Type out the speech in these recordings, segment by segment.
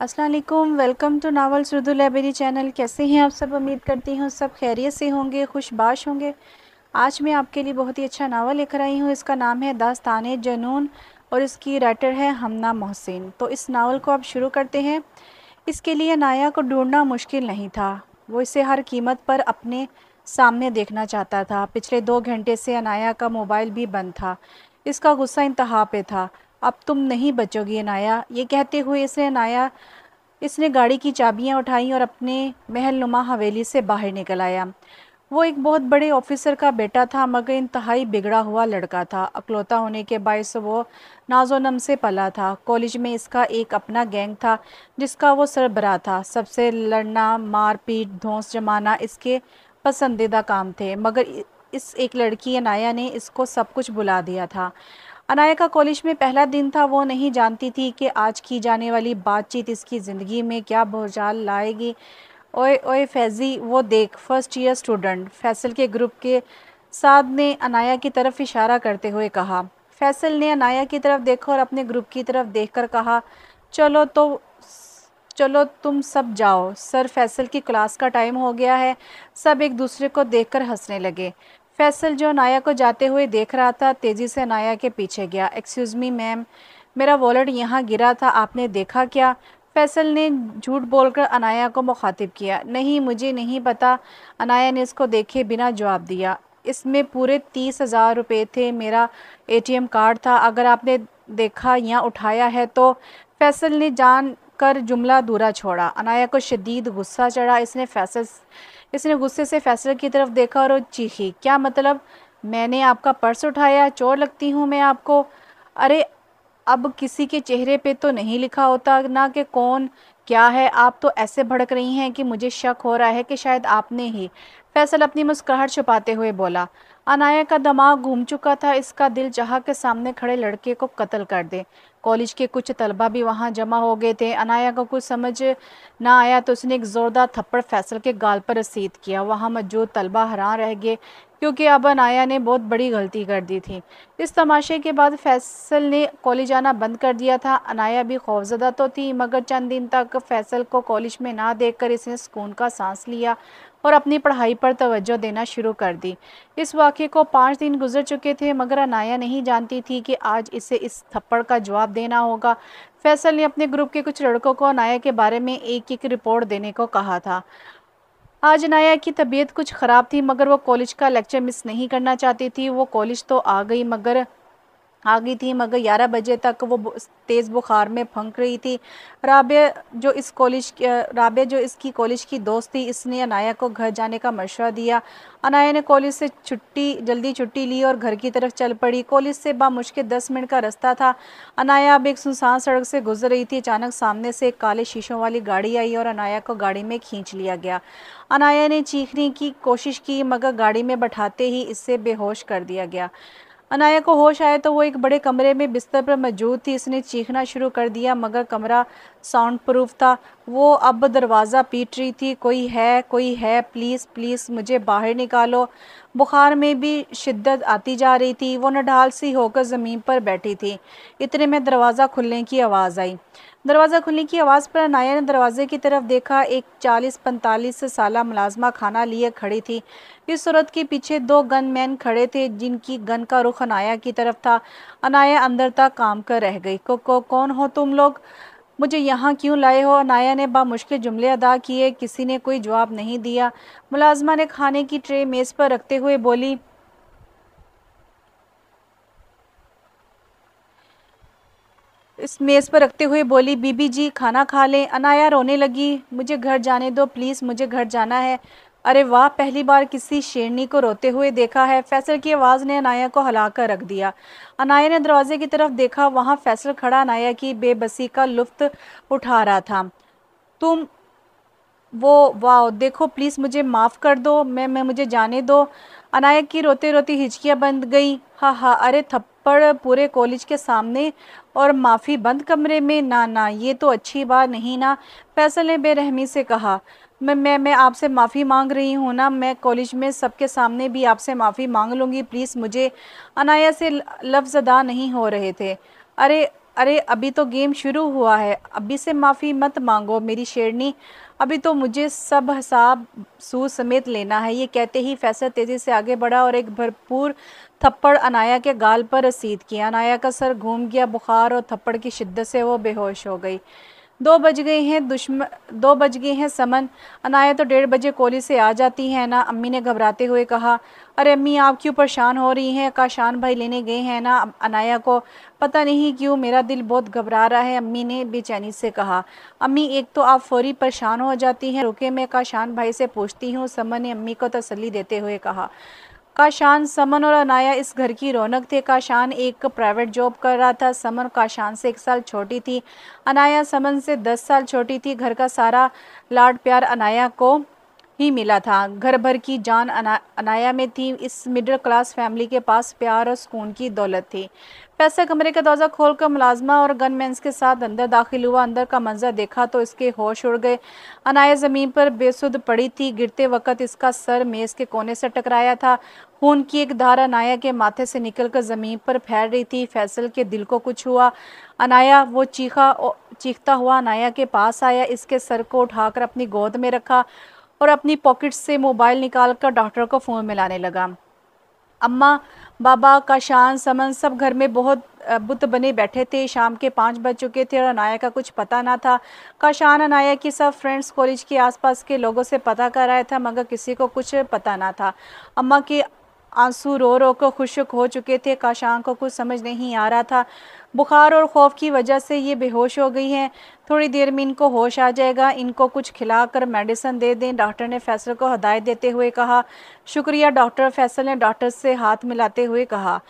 Aslam welcome to novel Urdu library channel कैसे हैं आप सब उम्मीद करती हूँ सब खैरियत से होंगे खुशबाश होंगे आज मैं आपके लिए बहुत ही अच्छा नावल लिख रही हूँ इसका नाम है दास्तान जनून और इसकी राइटर है हमना मोहसिन तो इस नावल को आप शुरू करते हैं इसके लिए नाया को ढूंढना मुश्किल नहीं था वो इसे हर कीमत पर अपने सामने देखना चाहता था पिछले दो घंटे से अनाया का मोबाइल भी बंद था इसका गुस्सा इंतहा पे था अब तुम नहीं बचोगे नाया ये कहते हुए इसे अनाया इसने गाड़ी की चाबियां उठाईं और अपने महलनुमा हवेली से बाहर निकल आया वो एक बहुत बड़े ऑफिसर का बेटा था मगर इंतहाई बिगड़ा हुआ लड़का था अकलौता होने के बायस वो नाजो नम से पला था कॉलेज में इसका एक अपना गैंग था जिसका वो सरबरा था सबसे लड़ना मारपीट धोंस जमाना इसके पसंदीदा काम थे मगर इस एक लड़की अनाया ने इसको सब कुछ बुला दिया था अनाया का कॉलेज में पहला दिन था वो नहीं जानती थी कि आज की जाने वाली बातचीत इसकी ज़िंदगी में क्या भूचाल लाएगी ओए ओए फैज़ी वो देख फर्स्ट ईयर स्टूडेंट फैसल के ग्रुप के साद ने अनाया की तरफ इशारा करते हुए कहा फैसल ने अनाया की तरफ देखा और अपने ग्रुप की तरफ देखकर कहा चलो तो चलो तुम सब जाओ सर फैसल की क्लास का टाइम हो गया है सब एक दूसरे को देखकर हंसने लगे फैसल जो नाया को जाते हुए देख रहा था तेज़ी से नाया के पीछे गया एक्सक्यूज़ मी मैम मेरा वॉलेट यहाँ गिरा था आपने देखा क्या फैसल ने झूठ बोलकर अनाया को मुखातिब किया नहीं मुझे नहीं पता अनाया ने इसको देखे बिना जवाब दिया इसमें पूरे तीस हज़ार रुपये थे मेरा एटीएम कार्ड था अगर आपने देखा या उठाया है तो फैसल ने जान कर जुमला दूरा छोड़ा अनाया को शदीद गुस्सा चढ़ा इसने फैसल इसने गुस्से से फैसल की तरफ देखा और चीखी क्या मतलब मैंने आपका पर्स उठाया चोर लगती हूँ मैं आपको अरे अब किसी के चेहरे पे तो नहीं लिखा होता ना कि कौन क्या है आप तो ऐसे भड़क रही हैं कि मुझे शक हो रहा है कि शायद आपने ही फैसल अपनी मुस्कुराहट छुपाते हुए बोला अनाया का दिमाग घूम चुका था इसका दिल चाह के सामने खड़े लड़के को कत्ल कर दे कॉलेज के कुछ तलबा भी वहाँ जमा हो गए थे अनाया को कुछ समझ ना आया तो उसने एक ज़ोरदार थप्पड़ फैसल के गाल पर रसीद किया वहाँ मौजूद तलबा हैरान रह गए क्योंकि अब अनाया ने बहुत बड़ी गलती कर दी थी इस तमाशे के बाद फैसल ने कॉलेज आना बंद कर दिया था अनाया भी खौफजदा तो थी मगर चंद दिन तक फैसल को कॉलेज में ना कर इसने सुकून का सांस लिया और अपनी पढ़ाई पर तवज्जो देना शुरू कर दी इस वाक़े को पाँच दिन गुजर चुके थे मगर अनाया नहीं जानती थी कि आज इसे इस थप्पड़ का जवाब देना होगा फैसल ने अपने ग्रुप के कुछ लड़कों को अनाया के बारे में एक एक रिपोर्ट देने को कहा था आज अनाया की तबीयत कुछ ख़राब थी मगर वो कॉलेज का लेक्चर मिस नहीं करना चाहती थी वो कॉलेज तो आ गई मगर आ गई थी मगर ग्यारह बजे तक वो तेज़ बुखार में फंक रही थी राबे जो इस कॉलेज राबे जो इसकी कॉलेज की दोस्त थी इसने अनाया को घर जाने का मशवरा दिया अनाया ने कॉलेज से छुट्टी जल्दी छुट्टी ली और घर की तरफ चल पड़ी कॉलेज से बामुश्किल दस मिनट का रास्ता था अनाया अब एक सुनसान सड़क से गुजर रही थी अचानक सामने से एक काले शीशों वाली गाड़ी आई और अनाया को गाड़ी में खींच लिया गया अनाया ने चीखने की कोशिश की मगर गाड़ी में बैठाते ही इससे बेहोश कर दिया गया अनाया को होश आया तो वो एक बड़े कमरे में बिस्तर पर मौजूद थी इसने चीखना शुरू कर दिया मगर कमरा साउंड प्रूफ था वो अब दरवाज़ा पीट रही थी कोई है कोई है प्लीज़ प्लीज़ मुझे बाहर निकालो बुखार में भी शिद्दत आती जा रही थी वो नढाल सी होकर ज़मीन पर बैठी थी इतने में दरवाज़ा खुलने की आवाज़ आई दरवाज़ा खुलने की आवाज़ पर अनाया ने दरवाज़े की तरफ देखा एक चालीस पैंतालीस साल मुलाजमा खाना लिए खड़ी थी इस सूरत के पीछे दो गन मैन खड़े थे जिनकी गन का रुख अनाया की तरफ था अनाया अंदर तक काम कर रह गई को, को कौन हो तुम लोग मुझे यहाँ क्यों लाए हो नाया ने बामुश्किल जुमले अदा किए किसी ने कोई जवाब नहीं दिया मुलाजमा ने खाने की ट्रे मेज़ पर रखते हुए बोली इस मेज़ पर रखते हुए बोली बीबी जी खाना खा लें अनाया रोने लगी मुझे घर जाने दो प्लीज़ मुझे घर जाना है अरे वाह पहली बार किसी शेरनी को रोते हुए देखा है फैसल की आवाज़ ने अनाया को हला कर रख दिया अनाया ने दरवाजे की तरफ देखा वहाँ फैसल खड़ा अनाया की बेबसी का लुफ्त उठा रहा था तुम वो वाह देखो प्लीज़ मुझे माफ़ कर दो मैं मैं मुझे जाने दो अनाया की रोते रोते हिचकियाँ बंद गई हाँ हाँ अरे थप्पड़ पूरे कॉलेज के सामने और माफ़ी बंद कमरे में ना ना ये तो अच्छी बात नहीं ना फैसल ने बेरहमी से कहा मैं मैं मैं आपसे माफ़ी मांग रही हूँ ना मैं कॉलेज में सबके सामने भी आपसे माफ़ी मांग लूँगी प्लीज़ मुझे अनाया से लफ्ज़ अदा नहीं हो रहे थे अरे अरे अभी तो गेम शुरू हुआ है अभी से माफ़ी मत मांगो मेरी शेरनी अभी तो मुझे सब हिसाब सू समेत लेना है ये कहते ही फैसल तेज़ी से आगे बढ़ा और एक भरपूर थप्पड़ अनाया के गाल पर रसीद किया अनाया का सर घूम गया बुखार और थप्पड़ की शिद्दत से वो बेहोश हो गई दो बज गए हैं दुश्मन दो बज गए हैं समन अनाया तो डेढ़ बजे कोली से आ जाती है ना अम्मी ने घबराते हुए कहा अरे अम्मी आप क्यों परेशान हो रही हैं काशान भाई लेने गए हैं ना अनाया को पता नहीं क्यों मेरा दिल बहुत घबरा रहा है अम्मी ने बेचैनी से कहा अम्मी एक तो आप फौरी परेशान हो जाती हैं रुके मैं काशान भाई से पूछती हूँ समन ने अम्मी को तसली देते हुए कहा काशान समन और अनाया इस घर की रौनक थे काशान एक प्राइवेट जॉब कर रहा था समन काशान से एक साल छोटी थी अनाया समन से दस साल छोटी थी घर का सारा लाड प्यार अनाया को ही मिला था घर भर की जान अना, अनाया में थी इस मिडिल क्लास फैमिली के पास प्यार और सुकून की दौलत थी पैसे कमरे का दौजा खोलकर मुलाजमा और गनमैन्स के साथ अंदर दाखिल हुआ अंदर का मंजर देखा तो इसके होश उड़ गए अनाया ज़मीन पर बेसुध पड़ी थी गिरते वक्त इसका सर मेज़ के कोने से टकराया था खून की एक धारा अनाया के माथे से निकलकर ज़मीन पर फैल रही थी फैसल के दिल को कुछ हुआ अनाया वो चीखा चीखता हुआ अनाया के पास आया इसके सर को उठाकर अपनी गोद में रखा और अपनी पॉकेट से मोबाइल निकालकर डॉक्टर को फ़ोन मिलाने लगा अम्मा बाबा का शान समन सब घर में बहुत बुत बने बैठे थे शाम के पाँच बज चुके थे और अनाया का कुछ पता ना था काशान अनाया की सब फ्रेंड्स कॉलेज के आसपास के लोगों से पता कर आया था मगर किसी को कुछ पता ना था अम्मा के आंसू रो रो कर खुशक हो चुके थे काशान को कुछ समझ नहीं आ रहा था बुखार और खौफ की वजह से ये बेहोश हो गई हैं थोड़ी देर में इनको होश आ जाएगा इनको कुछ खिलाकर मेडिसिन दे दें डॉक्टर ने फैसल को हदायत देते हुए कहा शुक्रिया डॉक्टर फैसल ने डॉक्टर से हाथ मिलाते हुए कहा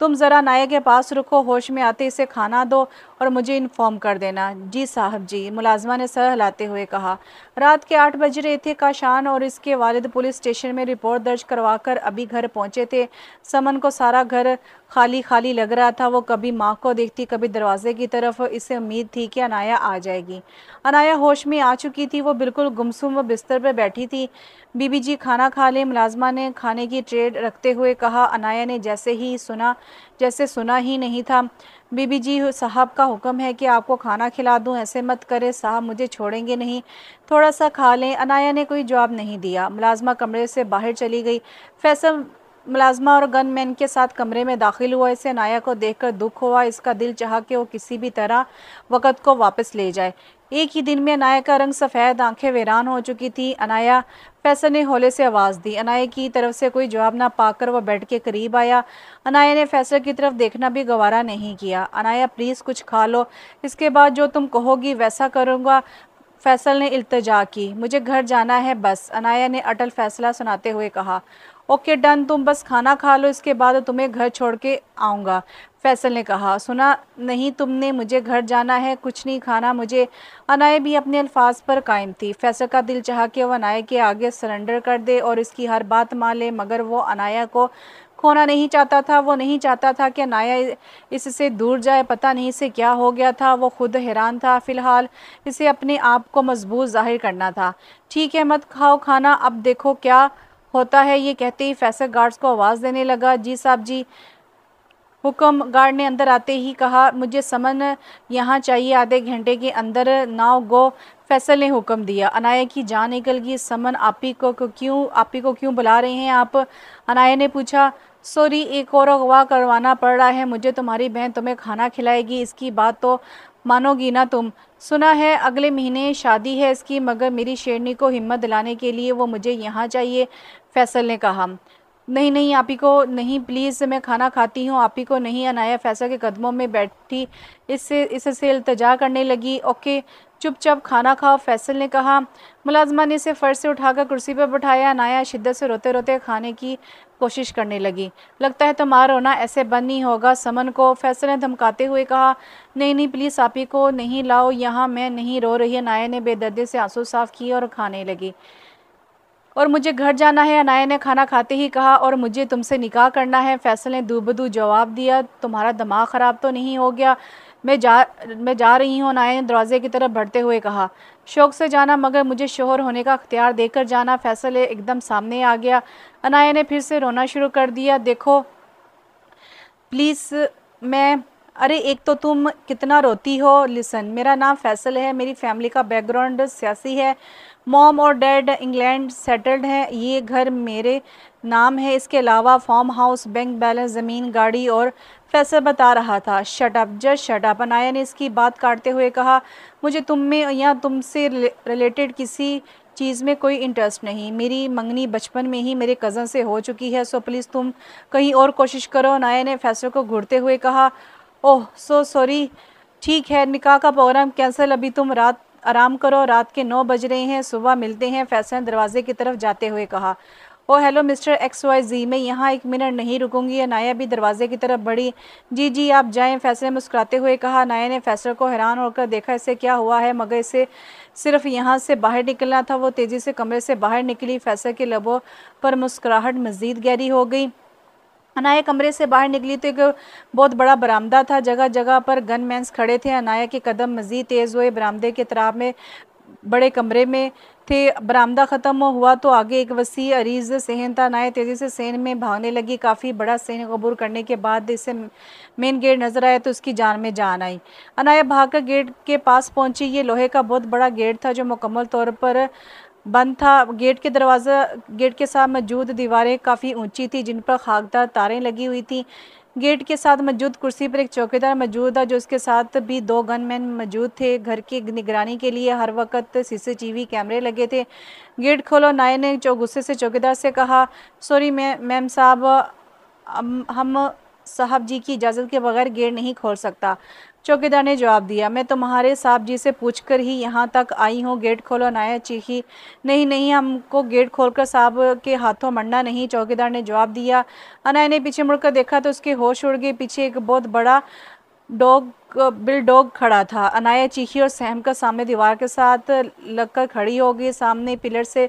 तुम ज़रा नाये के पास रुको होश में आते इसे खाना दो और मुझे इन्फॉर्म कर देना जी साहब जी मुलाजमा ने सर हिलाते हुए कहा रात के आठ बज रहे थे काशान और इसके वालिद पुलिस स्टेशन में रिपोर्ट दर्ज करवा कर अभी घर पहुंचे थे समन को सारा घर खाली खाली लग रहा था वो कभी माँ को देखती कभी दरवाजे की तरफ इसे उम्मीद थी कि अनाया आ जाएगी अनाया होश में आ चुकी थी वो बिल्कुल गुमसुम व बिस्तर पर बैठी थी बीबी जी खाना खा लें मुलाजमा ने खाने की ट्रेड रखते हुए कहा अनाया ने जैसे ही सुना जैसे सुना ही नहीं था बीबी जी साहब का हुक्म है कि आपको खाना खिला दूं ऐसे मत करें साहब मुझे छोड़ेंगे नहीं थोड़ा सा खा लें अनाया ने कोई जवाब नहीं दिया मुलाजमा कमरे से बाहर चली गई फैसल मुलाजमा और गन मैन के साथ कमरे में दाखिल हुआ इसे अनाया को देखकर दुख हुआ इसका दिल चाहा कि वो किसी भी तरह वक़्त को वापस ले जाए एक ही दिन में अनाया का रंग सफ़ेद आंखें वीरान हो चुकी थी अनाया फैसल ने होले से आवाज़ दी अनाया की तरफ से कोई जवाब ना पाकर वह बैठ के करीब आया अनाया ने फैसल की तरफ देखना भी गवारा नहीं किया अनाया प्लीज़ कुछ खा लो इसके बाद जो तुम कहोगी वैसा करूँगा फैसल ने इल्तजा की मुझे घर जाना है बस अनाया ने अटल फैसला सुनाते हुए कहा ओके डन तुम बस खाना खा लो इसके बाद तो तुम्हें घर छोड़ के आऊँगा फैसल ने कहा सुना नहीं तुमने मुझे घर जाना है कुछ नहीं खाना मुझे अनाय भी अपने अल्फाज पर कायम थी फैसल का दिल चाह कि वह अनाया के आगे सरेंडर कर दे और इसकी हर बात मान ले मगर वो अनाया को खोना नहीं चाहता था वो नहीं चाहता था कि नाया इससे दूर जाए पता नहीं इसे क्या हो गया था वो खुद हैरान था फ़िलहाल इसे अपने आप को मजबूत जाहिर करना था ठीक है मत खाओ खाना अब देखो क्या होता है ये कहते ही फैसल गार्ड्स को आवाज़ देने लगा जी साहब जी हुक्म गार्ड ने अंदर आते ही कहा मुझे समन यहाँ चाहिए आधे घंटे के अंदर नाव गो फैसल ने हुक्म दिया अनाया की जान निकल गई समन आपी को, को क्यों आपी को क्यों बुला रहे हैं आप अनाया ने पूछा सॉरी एक और अगवा करवाना पड़ रहा है मुझे तुम्हारी बहन तुम्हें खाना खिलाएगी इसकी बात तो मानोगी ना तुम सुना है अगले महीने शादी है इसकी मगर मेरी शेरनी को हिम्मत दिलाने के लिए वो मुझे यहाँ चाहिए फैसल ने कहा नहीं नहीं आप ही को नहीं प्लीज़ मैं खाना खाती हूँ आप ही को नहीं अनाया फैसल के कदमों में बैठी इससे इससे इल्तजा करने लगी ओके चुपचाप खाना खाओ फैसल ने कहा मुलाजमा ने इसे फ़र्श से उठाकर कुर्सी पर बैठाया नाया शिद्दत से रोते रोते खाने की कोशिश करने लगी लगता है तुम्हारा रोना ऐसे बंद नहीं होगा समन को फैसल ने धमकाते हुए कहा नहीं नहीं प्लीज़ आप ही को नहीं लाओ यहाँ मैं नहीं रो रही अनाया नाया ने बेदर्दी से आंसू साफ किए और खाने लगी और मुझे घर जाना है अनाया ने खाना खाते ही कहा और मुझे तुमसे निकाह करना है फैसल ने दूबदू जवाब दिया तुम्हारा दिमाग ख़राब तो नहीं हो गया मैं जा मैं जा रही हूँ अनाया ने दरवाजे की तरफ बढ़ते हुए कहा शौक से जाना मगर मुझे शोहर होने का अख्तियार देकर जाना फैसल एकदम सामने आ गया अनाया ने फिर से रोना शुरू कर दिया देखो प्लीज़ मैं अरे एक तो तुम कितना रोती हो लिसन मेरा नाम फैसल है मेरी फैमिली का बैकग्राउंड सियासी है मॉम और डैड इंग्लैंड सेटल्ड हैं ये घर मेरे नाम है इसके अलावा फॉर्म हाउस बैंक बैलेंस ज़मीन गाड़ी और फैसल बता रहा था शटअप जस्ट शटअप अनाया ने इसकी बात काटते हुए कहा मुझे तुम में या तुमसे रिलेटेड किसी चीज़ में कोई इंटरेस्ट नहीं मेरी मंगनी बचपन में ही मेरे कज़न से हो चुकी है सो प्लीज़ तुम कहीं और कोशिश करो अनाया ने फैसल को घूरते हुए कहा ओह सो सॉरी ठीक है निकाह का प्रोग्राम कैंसिल अभी तुम रात आराम करो रात के नौ बज रहे हैं सुबह मिलते हैं फैसल ने दरवाजे की तरफ जाते हुए कहा oh hello mister X Y Z मैं यहाँ एक मिनट नहीं रुकूंगी नाया भी दरवाजे की तरफ बढ़ी जी जी आप जाएं फैसले मुस्कुराते हुए कहा नाया ने फैसले को हैरान होकर देखा इसे क्या हुआ है मगर इसे सिर्फ यहाँ से बाहर निकलना था वो तेज़ी से कमरे से बाहर निकली फैसल के लबों पर मुस्कुराहट मजीद गहरी हो गई अनाया कमरे से बाहर निकली तो एक बहुत बड़ा बरामदा था जगह जगह पर गन मैंस खड़े थे अनाया के कदम मज़ीद तेज़ हुए बरामदे के तराब में बड़े कमरे में थे बरामदा ख़त्म हुआ तो आगे एक वसी अरीज सहन था नाए तेज़ी से सहन में भागने लगी काफ़ी बड़ा सहन कबूर करने के बाद इसे मेन गेट नज़र आया तो उसकी जान में जान आई अनाया भागकर गेट के पास पहुंची ये लोहे का बहुत बड़ा गेट था जो मुकम्मल तौर पर बंद था गेट के दरवाज़ा गेट के साथ मौजूद दीवारें काफ़ी ऊंची थी जिन पर खाकदार तारें लगी हुई थी गेट के साथ मौजूद कुर्सी पर एक चौकीदार मौजूद था जो उसके साथ भी दो गनमैन मौजूद थे घर की निगरानी के लिए हर वक्त सीसीटीवी कैमरे लगे थे गेट खोलो नाय ने जो गुस्से से चौकीदार से कहा सॉरी मैं मैम साहब हम साहब जी की इजाज़त के बगैर गेट नहीं खोल सकता चौकीदार ने जवाब दिया मैं तुम्हारे तो साहब जी से पूछकर ही यहाँ तक आई हूँ गेट खोलो नाया चीखी नहीं नहीं हमको गेट खोलकर साहब के हाथों मरना नहीं चौकीदार ने जवाब दिया अनाया ने पीछे मुड़कर देखा तो उसके होश उड़ गए पीछे एक बहुत बड़ा डॉग बिल डॉग खड़ा था अनाया चीखी और सहम का सामने दीवार के साथ लगकर खड़ी हो गई सामने पिलर से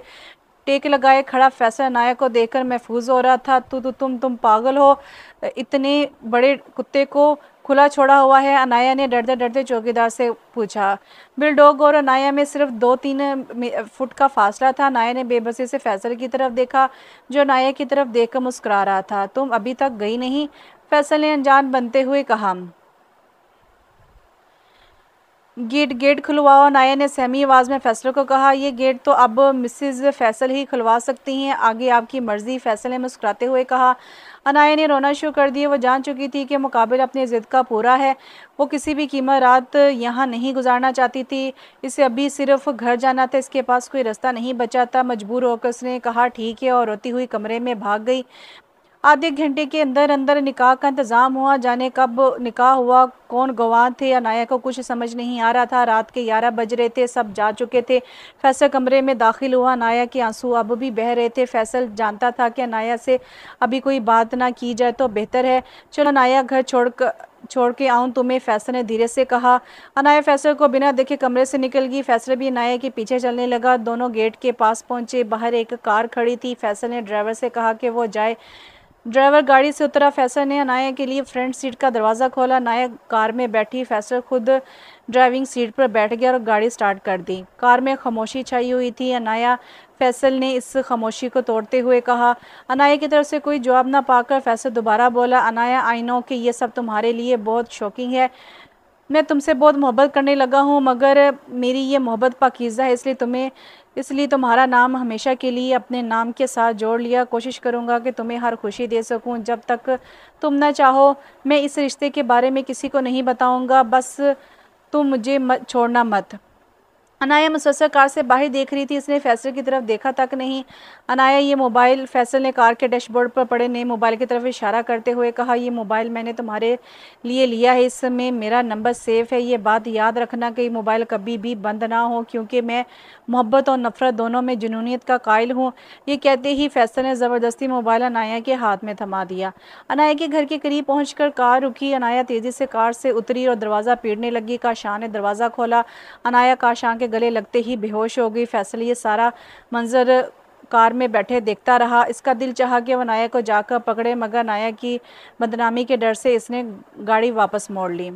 टेक लगाए खड़ा फैसल अनाया को देखकर महफूज हो रहा था तू तो तुम तुम पागल हो इतने बड़े कुत्ते को खुला छोड़ा हुआ है अनाया ने डरते डरते चौकीदार से पूछा बिलडोग और अनाया में सिर्फ दो तीन फुट का फासला था अनाया ने बेबसी से फैसल की तरफ देखा जो अनाया की तरफ देखकर मुस्कुरा रहा था तुम अभी तक गई नहीं फैसल ने अनजान बनते हुए कहा गेट गेट खुलवाओ नाया ने सहमी आवाज़ में फैसल को कहा यह गेट तो अब मिसिज फैसल ही खुलवा सकती हैं आगे आपकी मर्ज़ी फैसल ने मुस्कुराते हुए कहा अनाया ने रोना शुरू कर दिया वो जान चुकी थी कि मुकाबिल अपने ज़िद का पूरा है वो किसी भी कीमत रात यहाँ नहीं गुजारना चाहती थी इसे अभी सिर्फ घर जाना था इसके पास कोई रास्ता नहीं बचा था मजबूर होकर उसने कहा ठीक है और रोती हुई कमरे में भाग गई आधे घंटे के अंदर अंदर निकाह का इंतज़ाम हुआ जाने कब निकाह हुआ कौन गवाह थे या नाया को कुछ समझ नहीं आ रहा था रात के ग्यारह बज रहे थे सब जा चुके थे फैसल कमरे में दाखिल हुआ नाया के आंसू अब भी बह रहे थे फैसल जानता था कि नाया से अभी कोई बात ना की जाए तो बेहतर है चलो नाया घर छोड़ कर छोड़ के आऊँ तुम्हें फैसल ने धीरे से कहा अनाया फैसल को बिना देखे कमरे से निकल गई फैसल भी अनाया के पीछे चलने लगा दोनों गेट के पास पहुंचे बाहर एक कार खड़ी थी फैसल ने ड्राइवर से कहा कि वो जाए ड्राइवर गाड़ी से उतरा फैसल ने अनाया के लिए फ्रंट सीट का दरवाज़ा खोला अनाया कार में बैठी फैसल खुद ड्राइविंग सीट पर बैठ गया और गाड़ी स्टार्ट कर दी कार में खामोशी छाई हुई थी अनाया फैसल ने इस खामोशी को तोड़ते हुए कहा अनाया की तरफ से कोई जवाब ना पाकर फैसल दोबारा बोला अनाया आई नो कि यह सब तुम्हारे लिए बहुत शॉकिंग है मैं तुमसे बहुत मोहब्बत करने लगा हूँ मगर मेरी ये मोहब्बत पाकिज़ा है इसलिए तुम्हें इसलिए तुम्हारा नाम हमेशा के लिए अपने नाम के साथ जोड़ लिया कोशिश करूँगा कि तुम्हें हर खुशी दे सकूँ जब तक तुम ना चाहो मैं इस रिश्ते के बारे में किसी को नहीं बताऊँगा बस तुम मुझे मत छोड़ना मत अनाया मुसलसल कार से बाहर देख रही थी इसने फैसल की तरफ देखा तक नहीं अनाया ये मोबाइल फैसल ने कार के डैशबोर्ड पर पड़े नए मोबाइल की तरफ इशारा करते हुए कहा ये मोबाइल मैंने तुम्हारे लिए लिया है इसमें मेरा नंबर सेफ़ है ये बात याद रखना कि मोबाइल कभी भी बंद ना हो क्योंकि मैं मोहब्बत और नफ़रत दोनों में जुनूनीत का कायल हूँ ये कहते ही फैसल ने ज़बरदस्ती मोबाइल अनाया के हाथ में थमा दिया अनाया के घर के करीब पहुँच कार रुकी अनाया तेज़ी से कार से उतरी और दरवाज़ा पीड़ने लगी काशाह ने दरवाज़ा खोला अनाया काशाह के गले लगते ही बेहोश हो गई फैसल ये सारा मंजर कार में बैठे देखता रहा इसका दिल चाहा कि वह नाया को जाकर पकड़े मगर नाया की बदनामी के डर से इसने गाड़ी वापस मोड़ ली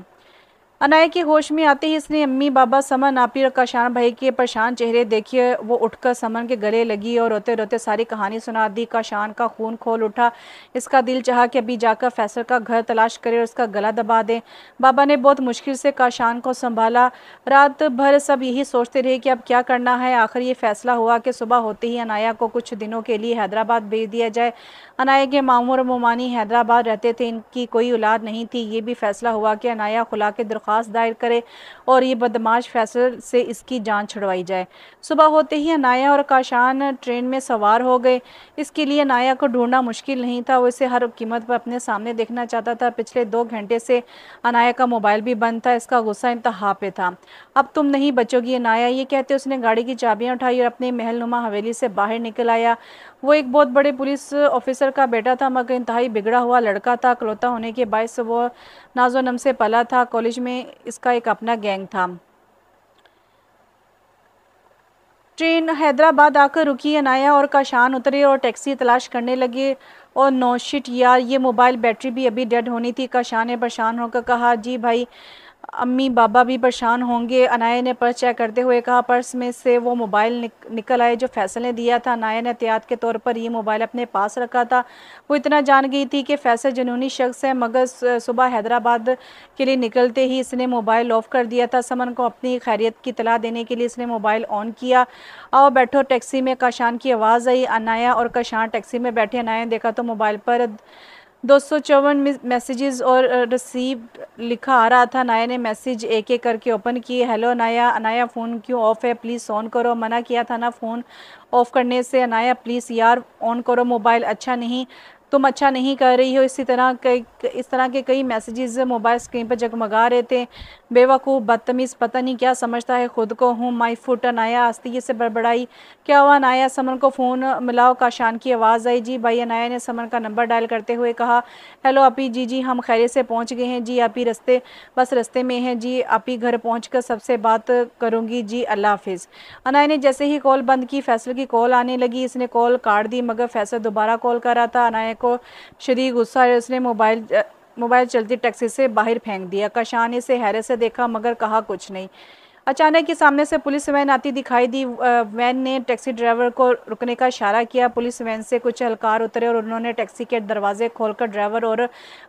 अनाया के होश में आते ही इसने अम्मी बाबा समन आपी काशान भाई के परेशान चेहरे देखिए वो उठकर समन के गले लगी और रोते रोते सारी कहानी सुना दी काशान का खून खोल उठा इसका दिल चाह कि अभी जाकर फैसल का घर तलाश करे और उसका गला दबा दें बाबा ने बहुत मुश्किल से काशान को संभाला रात भर सब यही सोचते रहे कि अब क्या करना है आखिर ये फैसला हुआ कि सुबह होते ही अनाया को कुछ दिनों के लिए हैदराबाद भेज दिया जाए अनाया के मामूर मोमानी हैदराबाद रहते थे इनकी कोई औलाद नहीं थी ये भी फैसला हुआ कि अनाया खुला के दरख्वा दरख्वास्त दायर करे और ये बदमाश फैसल से इसकी जान छुड़वाई जाए सुबह होते ही अनाया और काशान ट्रेन में सवार हो गए इसके लिए अनाया को ढूंढना मुश्किल नहीं था वो इसे हर कीमत पर अपने सामने देखना चाहता था पिछले दो घंटे से अनाया का मोबाइल भी बंद था इसका गुस्सा इंतहा पे था अब तुम नहीं बचोगी अनाया ये कहते उसने गाड़ी की चाबियाँ उठाई और अपने महल हवेली से बाहर निकल आया वो एक बहुत बड़े पुलिस ऑफिसर का बेटा था मगर इंतहाई बिगड़ा हुआ लड़का था कलौता होने के बायस वो नाजो नम से पला था कॉलेज में इसका एक अपना गैंग था ट्रेन हैदराबाद आकर रुकी अनाया और काशान उतरे और टैक्सी तलाश करने लगे और नौशिट यार ये मोबाइल बैटरी भी अभी डेड होनी थी काशान ने परेशान होकर कहा जी भाई अम्मी बाबा भी परेशान होंगे अनाया ने पर्स चेक करते हुए कहा पर्स में से वो मोबाइल निक, निकल आए जो फैसल ने दिया था अनाया ने एहतियात के तौर पर ये मोबाइल अपने पास रखा था वो इतना जान गई थी कि फैसल जुनूनी शख्स है मगर सुबह हैदराबाद के लिए निकलते ही इसने मोबाइल ऑफ कर दिया था समन को अपनी खैरियत की तलाह देने के लिए इसने मोबाइल ऑन किया आओ बैठो टैक्सी में काशान की आवाज़ आई अनाया और काशान टैक्सी में बैठे अनाया देखा तो मोबाइल पर दो सौ चौवन मैसेजेस और रिसीव लिखा आ रहा था नाया ने मैसेज एक एक करके ओपन किए हेलो नाया अनाया फ़ोन क्यों ऑफ़ है प्लीज़ ऑन करो मना किया था ना फ़ोन ऑफ़ करने से अनाया प्लीज़ यार ऑन करो मोबाइल अच्छा नहीं तुम अच्छा नहीं कर रही हो इसी तरह कई इस तरह के कई मैसेजेस मोबाइल स्क्रीन पर जगमगा रहे थे बेवकूफ़ बदतमीज़ पता नहीं क्या समझता है ख़ुद को हूँ माई फुट अनाया आस्ती से बड़बड़ाई क्या हुआ अनाया समन को फ़ोन मिलाओ काशान की आवाज़ आई जी भाई अनाया ने समन का नंबर डायल करते हुए कहा हेलो अपी जी जी हम खैर से पहुँच गए हैं जी अपी रस्ते बस रस्ते में हैं जी अपी घर पहुँच कर सबसे बात करूँगी जी अल्लाह हाफिज़ अनाया ने जैसे ही कॉल बंद की फैसल की कॉल आने लगी इसने कॉल काट दी मगर फैसल दोबारा कॉल कर रहा था अनाया को शदीद गुस्सा है उसने मोबाइल मोबाइल चलती टैक्सी से बाहर फेंक दिया कशान इसे हैरत से देखा मगर कहा कुछ नहीं अचानक ही सामने से पुलिस वैन आती दिखाई दी वैन ने टैक्सी ड्राइवर को रुकने का इशारा किया पुलिस वैन से कुछ हलकार उतरे और उन्होंने टैक्सी के दरवाजे खोलकर ड्राइवर और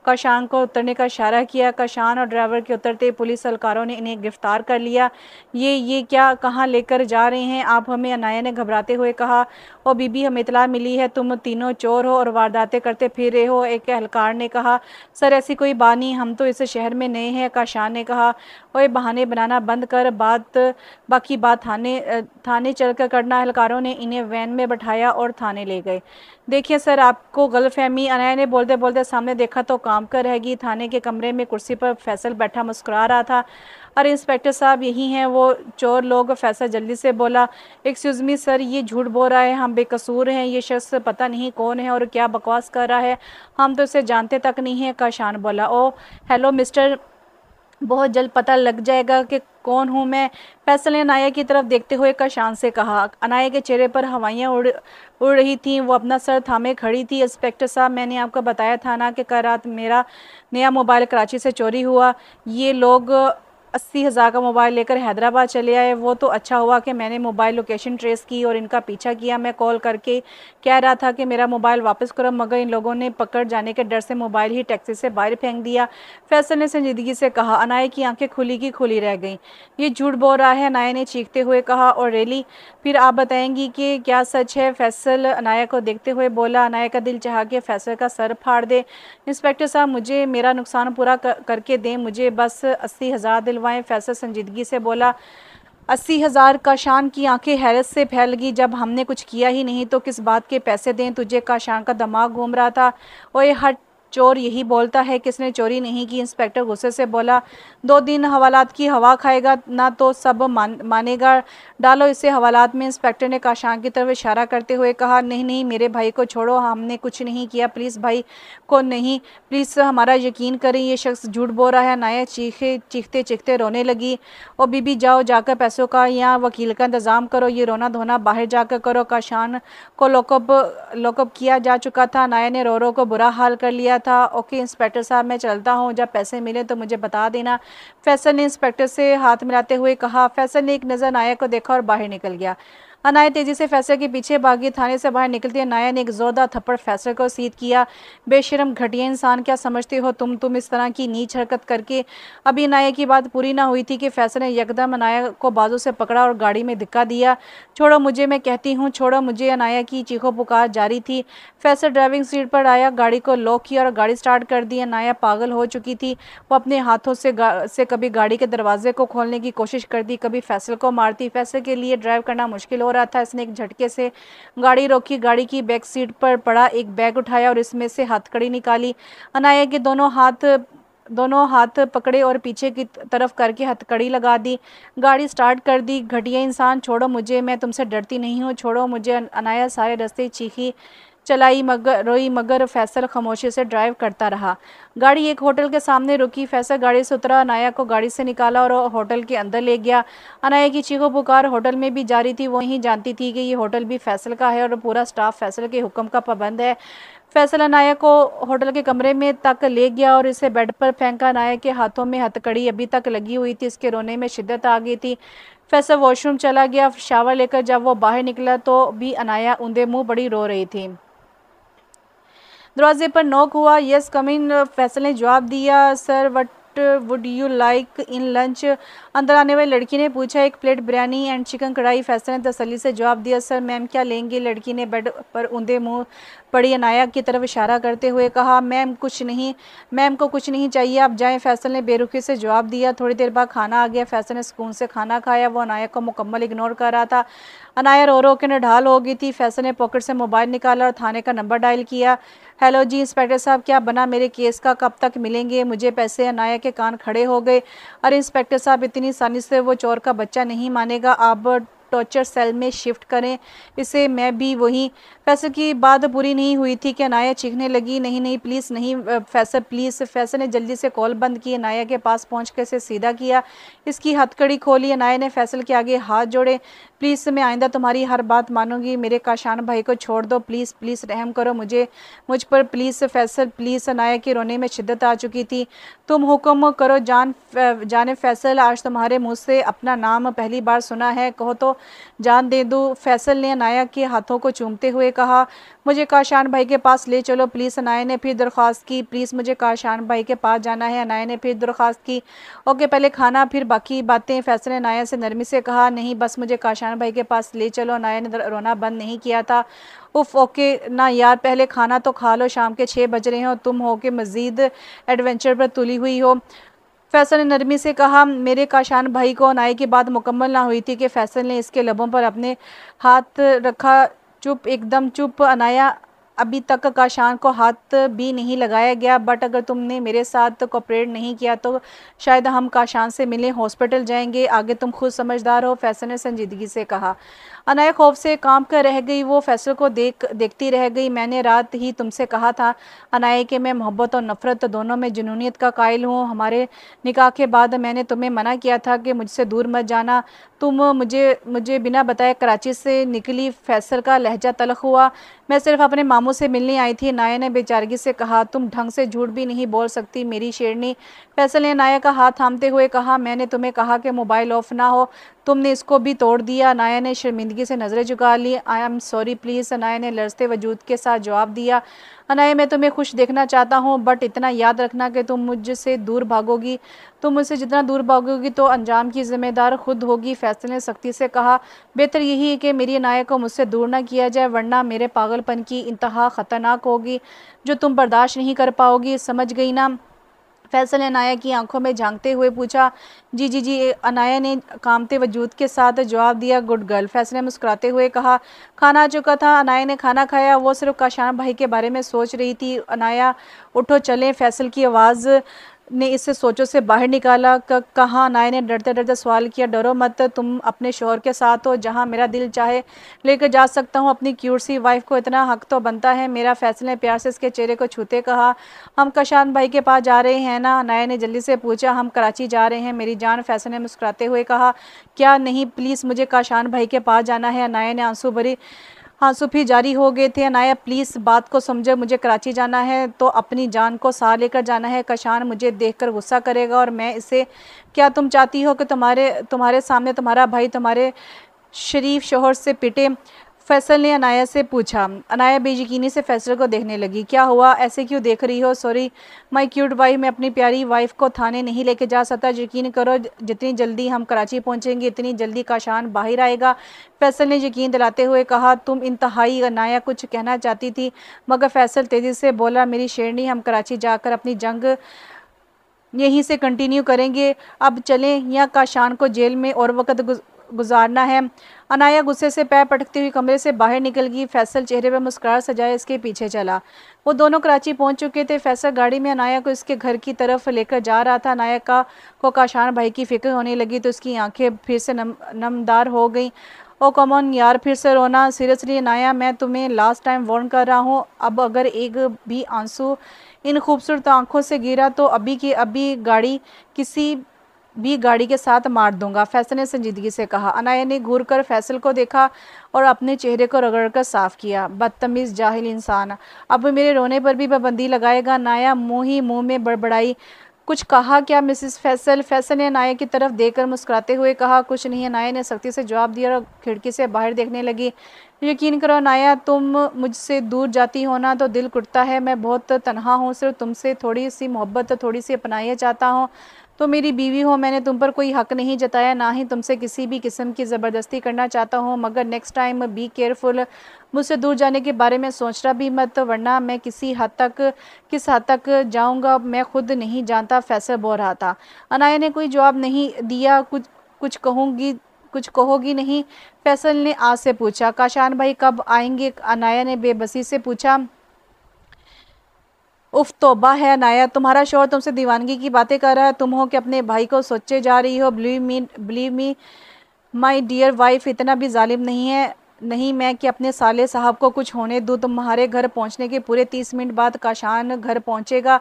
कशान को उतरने का इशारा किया कशान और ड्राइवर के उतरते पुलिस हलकारों ने इन्हें गिरफ्तार कर लिया ये ये क्या कहाँ लेकर जा रहे हैं आप हमें अनाया ने घबराते हुए कहा ओ बीबी हमें इतला मिली है तुम तीनों चोर हो और वारदातें करते फिर रहे हो एक अहलकार ने कहा सर ऐसी कोई बानी हम तो इस शहर में नए हैं काशान ने कहा और बहाने बनाना बंद कर बाद बाकी बात थाने थाने चलकर करना अहलकारों ने इन्हें वैन में बैठाया और थाने ले गए देखिए सर आपको गलतफहमी अनया ने बोलते बोलते सामने देखा तो काम कर रहेगी थाने के कमरे में कुर्सी पर फैसल बैठा मुस्कुरा रहा था अरे इंस्पेक्टर साहब यही हैं वो चोर लोग फैसल जल्दी से बोला एक्सक्यूज़ मी सर ये झूठ बोल रहा है हम बेकसूर हैं ये शख्स पता नहीं कौन है और क्या बकवास कर रहा है हम तो इसे जानते तक नहीं हैं काशान बोला ओ हेलो मिस्टर बहुत जल्द पता लग जाएगा कि कौन हूँ मैं फैसल ने अनाया की तरफ देखते हुए कशान से कहा अनाया के चेहरे पर हवाइयाँ उड़ उड़ रही थीं वो अपना सर थामे खड़ी थी इंस्पेक्टर साहब मैंने आपको बताया था ना कि कल रात मेरा नया मोबाइल कराची से चोरी हुआ ये लोग अस्सी हज़ार का मोबाइल लेकर हैदराबाद चले आए वो तो अच्छा हुआ कि मैंने मोबाइल लोकेशन ट्रेस की और इनका पीछा किया मैं कॉल करके कह रहा था कि मेरा मोबाइल वापस करो मगर इन लोगों ने पकड़ जाने के डर से मोबाइल ही टैक्सी से बाहर फेंक दिया फैसल ने संजीदगी से कहा अनाया की आंखें खुली की खुली रह गई ये झूठ बोल रहा है अनाया ने चीखते हुए कहा और रैली फिर आप बताएंगी कि क्या सच है फैसल अनाया को देखते हुए बोला अनाया का दिल चाह के फैसल का सर फाड़ दे इंस्पेक्टर साहब मुझे मेरा नुकसान पूरा करके दें मुझे बस अस्सी हज़ार दिल करवाएं फैसल संजीदगी से बोला अस्सी हज़ार का शान की आंखें हैरत से फैल गई जब हमने कुछ किया ही नहीं तो किस बात के पैसे दें तुझे का शान का दिमाग घूम रहा था ये हट चोर यही बोलता है किसने चोरी नहीं की इंस्पेक्टर गुस्से से बोला दो दिन हवालात की हवा खाएगा ना तो सब मान मानेगा डालो इसे हवालात में इंस्पेक्टर ने काशां की तरफ इशारा करते हुए कहा नहीं नहीं मेरे भाई को छोड़ो हमने कुछ नहीं किया प्लीज़ भाई को नहीं प्लीज़ हमारा यकीन करें ये शख्स झूठ बो रहा है नाया चीखे चीखते चीखते रोने लगी और बीबी जाओ जाकर पैसों का या वकील का इंतज़ाम करो ये रोना धोना बाहर जाकर करो काशान को लोकअप लोकअप किया जा चुका था नाया ने रो रो को बुरा हाल कर लिया था ओके इंस्पेक्टर साहब मैं चलता हूँ जब पैसे मिले तो मुझे बता देना फैसल ने इंस्पेक्टर से हाथ मिलाते हुए कहा फैसल ने एक नज़र नायक को देखा और बाहर निकल गया अनाया तेजी से फैसल के पीछे बागी थाने से बाहर निकलती है अनाया ने एक जोरदार थप्पड़ फैसल को सीध किया बेशरम घटिया इंसान क्या समझते हो तुम तुम इस तरह की नीच हरकत करके अभी अनाया की बात पूरी ना हुई थी कि फैसल ने यकदम अनाया को बाजू से पकड़ा और गाड़ी में धिक्का दिया छोड़ो मुझे मैं कहती हूँ छोड़ो मुझे अनाया की चीखों पुकार जारी थी फैसल ड्राइविंग सीट पर आया गाड़ी को लॉक किया और गाड़ी स्टार्ट कर दी अनाया पागल हो चुकी थी वो अपने हाथों से से कभी गाड़ी के दरवाजे को खोलने की कोशिश करती कभी फैसल को मारती फैसल के लिए ड्राइव करना मुश्किल हो रहा था इसने एक झटके से गाड़ी रोकी गाड़ी की बैक सीट पर पड़ा एक बैग उठाया और इसमें से हथकड़ी निकाली अनाया के दोनों हाथ दोनों हाथ पकड़े और पीछे की तरफ करके हथकड़ी लगा दी गाड़ी स्टार्ट कर दी घटिया इंसान छोड़ो मुझे मैं तुमसे डरती नहीं हूँ छोड़ो मुझे अनाया सारे रस्ते चीखी चलाई मगर रोई मगर फैसल खामोशी से ड्राइव करता रहा गाड़ी एक होटल के सामने रुकी फैसल गाड़ी से उतरा अनाया को गाड़ी से निकाला और होटल के अंदर ले गया अनाया की चीखों पुकार होटल में भी जारी थी वो ही जानती थी कि ये होटल भी फैसल का है और पूरा स्टाफ फैसल के हुक्म का पाबंद है फैसल अनाया को होटल के कमरे में तक ले गया और इसे बेड पर फेंका अनाया के हाथों में हथकड़ी अभी तक लगी हुई थी इसके रोने में शिद्दत आ गई थी फैसल वॉशरूम चला गया शावर लेकर जब वो बाहर निकला तो भी अनाया उंधे मुंह बड़ी रो रही थी दरवाजे पर नॉक हुआ यस कमिंग फैसल ने जवाब दिया sir what would you like in lunch अंदर आने वाली लड़की ने पूछा एक प्लेट बिरयानी एंड चिकन कढ़ाई फैसल ने तसली से जवाब दिया सर मैम क्या लेंगे लड़की ने बेड पर ऊंधे मुंह पड़ी अनाया की तरफ इशारा करते हुए कहा मैम कुछ नहीं मैम को कुछ नहीं चाहिए आप जाएं फैसल ने बेरुखी से जवाब दिया थोड़ी देर बाद खाना आ गया फैसल ने सुकून से खाना खाया वो अनाया को मुकम्मल इग्नोर कर रहा था अनाया रो रो के ढाल हो गई थी फैसल ने पॉकेट से मोबाइल निकाला और थाने का नंबर डायल किया हेलो जी इंस्पेक्टर साहब क्या बना मेरे केस का कब तक मिलेंगे मुझे पैसे अनाया के कान खड़े हो गए अरे इंस्पेक्टर साहब इतनी आसानी से वो चोर का बच्चा नहीं मानेगा आप टॉर्चर सेल में शिफ्ट करें इसे मैं भी वही फैसल की बात पूरी नहीं हुई थी कि नाया चीखने लगी नहीं नहीं प्लीज़ नहीं फैसल प्लीज़ फैसल ने जल्दी से कॉल बंद की नाया के पास पहुँच कर इसे सीधा किया इसकी हथकड़ी खोली नाया ने फैसल के आगे हाथ जोड़े प्लीज़ मैं आइंदा तुम्हारी हर बात मानूंगी मेरे काशान भाई को छोड़ दो प्लीज़ प्लीज़ रहम करो मुझे मुझ पर प्लीज़ फैसल प्लीज़ नाया के रोने में शिद्दत आ चुकी थी तुम हुक्म करो जान जाने फैसल आज तुम्हारे मुँह से अपना नाम पहली बार सुना है कहो तो जान दे दूँ फैसल ने अनाया के हाथों को चूमते हुए कहा मुझे काशान भाई के पास ले चलो प्लीज़ अनाया ने फिर दरख्वास्त की प्लीज़ मुझे काशान भाई के पास जाना है अनाया ने फिर दरख्वास्त की ओके पहले खाना फिर बाकी बातें फैसल ने अनाया से नरमी से कहा नहीं बस मुझे काशान भाई के पास ले चलो अनाया ने रोना बंद नहीं किया था उफ ओके ना यार पहले खाना तो खा लो शाम के छः बज रहे हो तुम हो के मज़ीद एडवेंचर पर तुली हुई हो फैसल ने नरमी से कहा मेरे काशान भाई को अनाई की बात मुकम्मल ना हुई थी कि फैसल ने इसके लबों पर अपने हाथ रखा चुप एकदम चुप अनाया अभी तक काशान को हाथ भी नहीं लगाया गया बट अगर तुमने मेरे साथ कोऑपरेट नहीं किया तो शायद हम काशान से मिले हॉस्पिटल जाएंगे आगे तुम खुद समझदार हो फैसल ने संजीदगी से कहा अनाय खौफ से काम कर रह गई वो फैसल को देख देखती रह गई मैंने रात ही तुमसे कहा था अनाय के मैं मोहब्बत और नफ़रत दोनों में जुनूनीत का कायल हूँ हमारे निकाह के बाद मैंने तुम्हें मना किया था कि मुझसे दूर मत जाना तुम मुझे मुझे बिना बताए कराची से निकली फैसल का लहजा तलख हुआ मैं सिर्फ अपने मामू से मिलने आई थी नाया ने बेचारगी से कहा तुम ढंग से झूठ भी नहीं बोल सकती मेरी शेरनी फैसल ने नाया का हाथ थामते हुए कहा मैंने तुम्हें कहा कि मोबाइल ऑफ ना हो तुमने इसको भी तोड़ दिया अनाया ने शर्मिंदगी से नज़रें झुका ली I am sorry please Anaya ने लड़ते वजूद के साथ जवाब दिया अनाया मैं तुम्हें खुश देखना चाहता हूँ बट इतना याद रखना कि तुम मुझसे दूर भागोगी तुम मुझसे जितना दूर भागोगी तो अंजाम की ज़िम्मेदार खुद होगी फैसले ने सख्ती से कहा बेहतर यही है कि मेरी अनाया को मुझसे दूर ना किया जाए वरना मेरे पागलपन की इंतहा ख़तरनाक होगी जो तुम बर्दाश्त नहीं कर पाओगी समझ गई ना फैसल ने अनाया की आंखों में झांकते हुए पूछा जी जी जी अनाया ने कामते वजूद के साथ जवाब दिया गुड गर्ल फैसल ने मुस्कुराते हुए कहा खाना आ चुका था अनाया ने खाना खाया वो सिर्फ काशान भाई के बारे में सोच रही थी अनाया उठो चलें फैसल की आवाज़ ने इससे सोचों से बाहर निकाला कहा नाय ने डरते डरते सवाल किया डरो मत तुम अपने शोहर के साथ हो जहाँ मेरा दिल चाहे लेकर जा सकता हूँ अपनी क्यूट सी वाइफ को इतना हक तो बनता है मेरा फैसले ने प्यार से इसके चेहरे को छूते कहा हम कशान भाई के पास जा रहे हैं ना नाय ने जल्दी से पूछा हम कराची जा रहे हैं मेरी जान फैसले मुस्कुराते हुए कहा क्या नहीं प्लीज़ मुझे काशान भाई के पास जाना है नाय ने आंसू भरी आंसू हाँ, भी जारी हो गए थे अनाया प्लीज़ बात को समझे मुझे कराची जाना है तो अपनी जान को सार लेकर जाना है कशान मुझे देखकर गुस्सा करेगा और मैं इसे क्या तुम चाहती हो कि तुम्हारे तुम्हारे सामने तुम्हारा भाई तुम्हारे शरीफ शोहर से पिटे फैसल ने अनाया से पूछा अनाया बेयकीनी से फैसल को देखने लगी क्या हुआ ऐसे क्यों देख रही हो सॉरी माई क्यूट वाइफ मैं अपनी प्यारी वाइफ को थाने नहीं लेके जा सकता यकीन करो जितनी जल्दी हम कराची पहुंचेंगे इतनी जल्दी काशान बाहर आएगा फैसल ने यकीन दिलाते हुए कहा तुम इंतहाई अनाया कुछ कहना चाहती थी मगर फैसल तेज़ी से बोला मेरी शेरनी हम कराची जाकर अपनी जंग यहीं से कंटिन्यू करेंगे अब चलें या काशान को जेल में और वक्त गुजारना है अनाया गुस्से से पैर पटकती हुई कमरे से बाहर निकल गई फैसल चेहरे पर मुस्कुरा सजाए इसके पीछे चला वो दोनों कराची पहुंच चुके थे फैसल गाड़ी में अनाया को इसके घर की तरफ लेकर जा रहा था अनाया का को काशान भाई की फिक्र होने लगी तो उसकी आंखें फिर से नम नमदार हो गई ओ कमन यार फिर से रोना सीरियसली नाया मैं तुम्हें लास्ट टाइम वॉर्न कर रहा हूँ अब अगर एक भी आंसू इन खूबसूरत आंखों से गिरा तो अभी की अभी गाड़ी किसी भी गाड़ी के साथ मार दूंगा फैसल ने संजीदगी से कहा अनाया ने घूर कर फैसल को देखा और अपने चेहरे को रगड़ कर साफ किया बदतमीज़ जाहिल इंसान अब मेरे रोने पर भी पाबंदी लगाएगा नाया मुँह ही मुँह में बड़बड़ाई कुछ कहा क्या मिसिस फैसल फैसल ने नाया की तरफ देखकर मुस्कुराते हुए कहा कुछ नहीं नाया ने सख्ती से जवाब दिया और खिड़की से बाहर देखने लगी यकीन करो नाया तुम मुझसे दूर जाती हो ना तो दिल कुटता है मैं बहुत तनहा हूँ सिर्फ तुमसे थोड़ी सी मोहब्बत थोड़ी सी अपनाइए चाहता हूँ तो मेरी बीवी हो मैंने तुम पर कोई हक नहीं जताया ना ही तुमसे किसी भी किस्म की ज़बरदस्ती करना चाहता हूँ मगर नेक्स्ट टाइम बी केयरफुल मुझसे दूर जाने के बारे में सोचना भी मत वरना मैं किसी हद तक किस हद तक जाऊँगा मैं खुद नहीं जानता फैसल बो रहा था अनाया ने कोई जवाब नहीं दिया कुछ कुछ कहूँगी कुछ कहोगी नहीं फैसल ने आज से पूछा काशान भाई कब आएंगे अनाया ने बेबसी से पूछा उफ तोबा है नाया तुम्हारा शोर तुमसे दीवानगी की बातें कर रहा है तुम हो कि अपने भाई को सोचे जा रही हो believe me believe me my dear wife इतना भी जालिम नहीं है नहीं मैं कि अपने साले साहब को कुछ होने दूँ तुम्हारे घर पहुंचने के पूरे तीस मिनट बाद काशान घर पहुंचेगा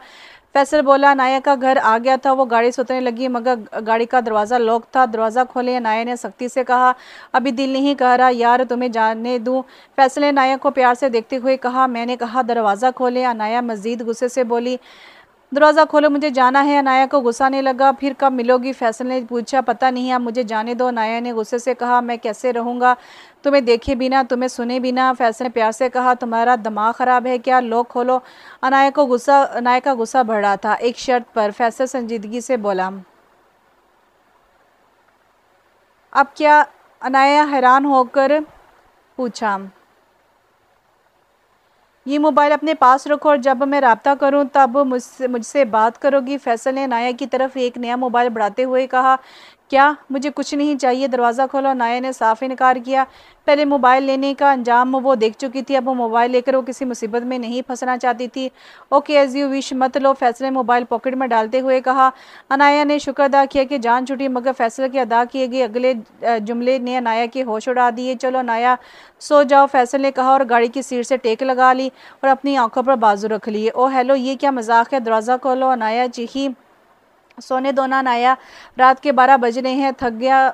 फैसल बोला नाया का घर आ गया था वो गाड़ी से उतरने लगी मगर गाड़ी का दरवाज़ा लॉक था दरवाज़ा खोले नाया ने सख्ती से कहा अभी दिल नहीं कह रहा यार तुम्हें जाने दूँ फैसल ने नाया को प्यार से देखते हुए कहा मैंने कहा दरवाज़ा खोले नाया मजीद गुस्से से बोली दरवाज़ा खोलो मुझे जाना है अनाया को गुस्सा नहीं लगा फिर कब मिलोगी फैसल ने पूछा पता नहीं आप मुझे जाने दो अनाया ने गुस्से से कहा मैं कैसे रहूँगा तुम्हें देखे बिना तुम्हें सुने बिना फैसल ने प्यार से कहा तुम्हारा दिमाग ख़राब है क्या लोग खोलो अनाया को गुस्सा अनाया का गुस्सा बढ़ रहा था एक शर्त पर फैसल संजीदगी से बोला अब क्या अनाया हैरान होकर पूछा ये मोबाइल अपने पास रखो और जब मैं रबता करूँ तब मुझसे मुझसे बात करोगी फैसल ने नाया की तरफ एक नया मोबाइल बढ़ाते हुए कहा क्या मुझे कुछ नहीं चाहिए दरवाज़ा खोला नाया ने साफ इनकार किया पहले मोबाइल लेने का अंजाम वो देख चुकी थी अब वो मोबाइल लेकर वो किसी मुसीबत में नहीं फंसना चाहती थी ओके एज यू विश मत लो फैसले मोबाइल पॉकेट में डालते हुए कहा अनाया ने शुक्र अदा किया कि जान छुटी मगर फैसले के अदा किए गए अगले जुमले ने अनाया के होश उड़ा दिए चलो अनाया सो जाओ फैसल ने कहा और गाड़ी की सीट से टेक लगा ली और अपनी आंखों पर बाजू रख लिए ओ हेलो ये क्या मजाक है दरवाज़ा खोलो अनाया चीखी सोने दोना आया रात के बारह बज रहे हैं थक गया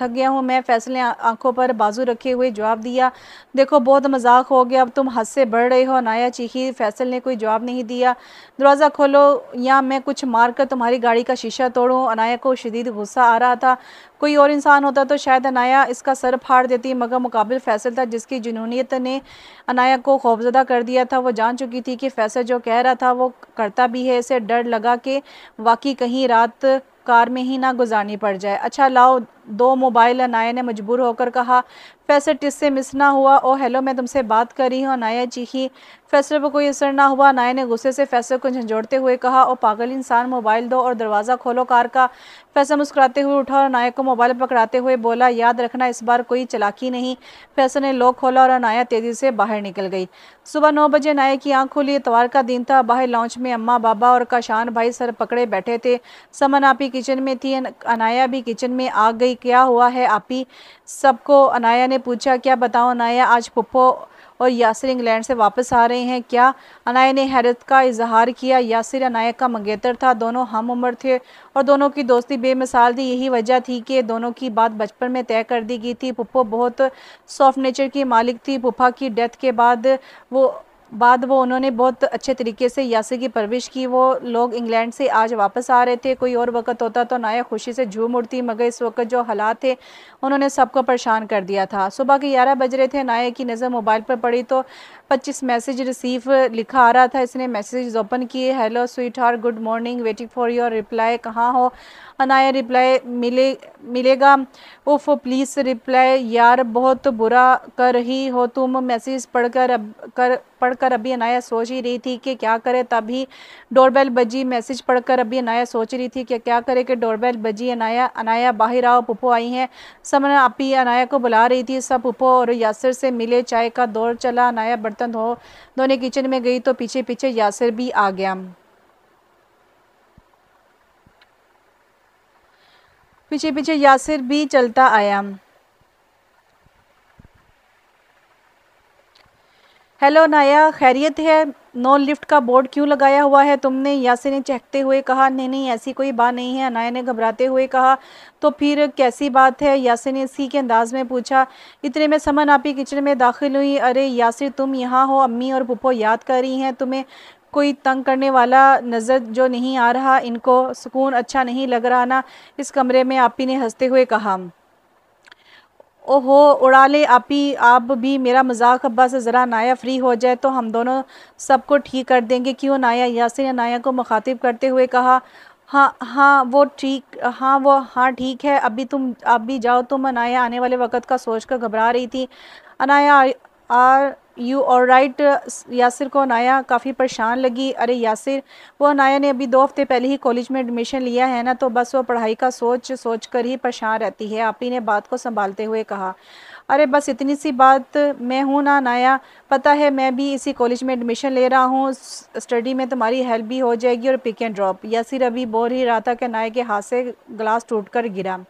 थक गया हूँ मैं फैसले आंखों पर बाजू रखे हुए जवाब दिया देखो बहुत मजाक हो गया अब तुम हद से बढ़ रहे हो नाया चीखी फैसल ने कोई जवाब नहीं दिया दरवाज़ा खोलो या मैं कुछ मार कर तुम्हारी गाड़ी का शीशा तोड़ूँ अनाया को शदीद गुस्सा आ रहा था कोई और इंसान होता तो शायद अनाया इसका सर फाड़ देती मगर मुकाबल फैसल था जिसकी जुनूनीत ने अनाया को खौफजदा कर दिया था वो जान चुकी थी कि फैसल जो कह रहा था वो करता भी है इसे डर लगा कि वाकई कहीं रात कार में ही ना गुजारनी पड़ जाए अच्छा लाओ दो मोबाइल अनाया ने मजबूर होकर कहा फैसट इससे मिस ना हुआ ओ हेलो मैं तुमसे बात कर रही हूँ अनाया चीखी फैसले पर कोई असर ना हुआ अनाया ने गुस्से से फैसले को झंझोड़ते हुए कहा ओ पागल इंसान मोबाइल दो और दरवाज़ा खोलो कार का फैसला मुस्कुराते हुए उठा और अनाया को मोबाइल पकड़ाते हुए बोला याद रखना इस बार कोई चलाकी नहीं फैसल ने लॉक खोला और अनाया तेज़ी से बाहर निकल गई सुबह नौ बजे अनाया की आँख खुली इतवार का दिन था बाहर लॉन्च में अम्मा बाबा और काशान भाई सर पकड़े बैठे थे समन आपी किचन में थी अनाया भी किचन में आ गई भाई क्या हुआ है आप ही सबको अनाया ने पूछा क्या बताओ अनाया आज पुप्पो और यासिर इंग्लैंड से वापस आ रहे हैं क्या अनाया ने हैरत का इजहार किया यासिर अनाया का मंगेतर था दोनों हम उम्र थे और दोनों की दोस्ती बेमिसाल थी यही वजह थी कि दोनों की बात बचपन में तय कर दी गई थी पुप्पो बहुत सॉफ्ट नेचर की मालिक थी पुप्पा की डेथ के बाद वो बाद वो उन्होंने बहुत अच्छे तरीके से यासी की परविश की वो लोग इंग्लैंड से आज वापस आ रहे थे कोई और वक्त होता तो नाया खुशी से झूम उड़ती मगर इस वक्त जो हालात थे उन्होंने सबको परेशान कर दिया था सुबह के ग्यारह बज रहे थे नाया की नज़र मोबाइल पर पड़ी तो पच्चीस मैसेज रिसीव लिखा आ रहा था इसने मैसेज ओपन किए hello sweetheart good morning waiting for your reply कहाँ हो अनाया हाँ, रिप्लाई मिले मिलेगा ओफ प्लीज़ रिप्लाई यार बहुत बुरा कर रही हो तुम मैसेज पढ़कर अब कर पढ़कर अभी अनाया सोच ही रही थी कि क्या करे तभी डोरबेल बजी मैसेज पढ़कर अभी अनाया सोच रही थी कि क्या करे कि डोरबेल बजी अनाया अनाया बाहर आओ पुप्पो आई हैं समन अपी अनाया को बुला रही थी सब पुप्पो और यासिर से मिले चाय का दौर चला अनाया बर्तन धो धोने किचन में गई तो पीछे पीछे यासिर भी आ गया पीछे पीछे यासिर भी चलता आया हेलो नाया खैरियत है नो लिफ्ट का बोर्ड क्यों लगाया हुआ है तुमने यासी ने चहकते हुए कहा नहीं नहीं ऐसी कोई बात नहीं है अनाया ने घबराते हुए कहा तो फिर कैसी बात है यासी ने इसी के अंदाज में पूछा इतने में समन ही किचन में दाखिल हुई अरे यासिर तुम यहाँ हो अम्मी और पुप्पो याद कर रही हैं तुम्हें कोई तंग करने वाला नज़र जो नहीं आ रहा इनको सुकून अच्छा नहीं लग रहा ना इस कमरे में आपी ने हंसते हुए कहा ओहो उड़ा ले ही आप भी मेरा मजाक अब्बा से ज़रा नाया फ्री हो जाए तो हम दोनों सबको ठीक कर देंगे क्यों नाया यासिर नाया को मुखातिब करते हुए कहा हाँ हाँ वो ठीक हाँ वो हाँ ठीक है अभी तुम अभी जाओ तुम तो अनाया आने वाले वक्त का सोच कर घबरा रही थी Anaya are you all right Yasir को अनाया काफ़ी परेशान लगी अरे यासिर वो अनाया ने अभी दो हफ्ते पहले ही कॉलेज में एडमिशन लिया है ना तो बस वो पढ़ाई का सोच सोच कर ही परेशान रहती है आप ही ने बात को संभालते हुए कहा अरे बस इतनी सी बात मैं हूँ ना नाया पता है मैं भी इसी कॉलेज में एडमिशन ले रहा हूँ स्टडी में तुम्हारी हेल्प भी हो जाएगी और पिक एंड ड्रॉप यासिर अभी बोल ही रहा था कि नाया के हाथ से ग्लास टूट कर गिरा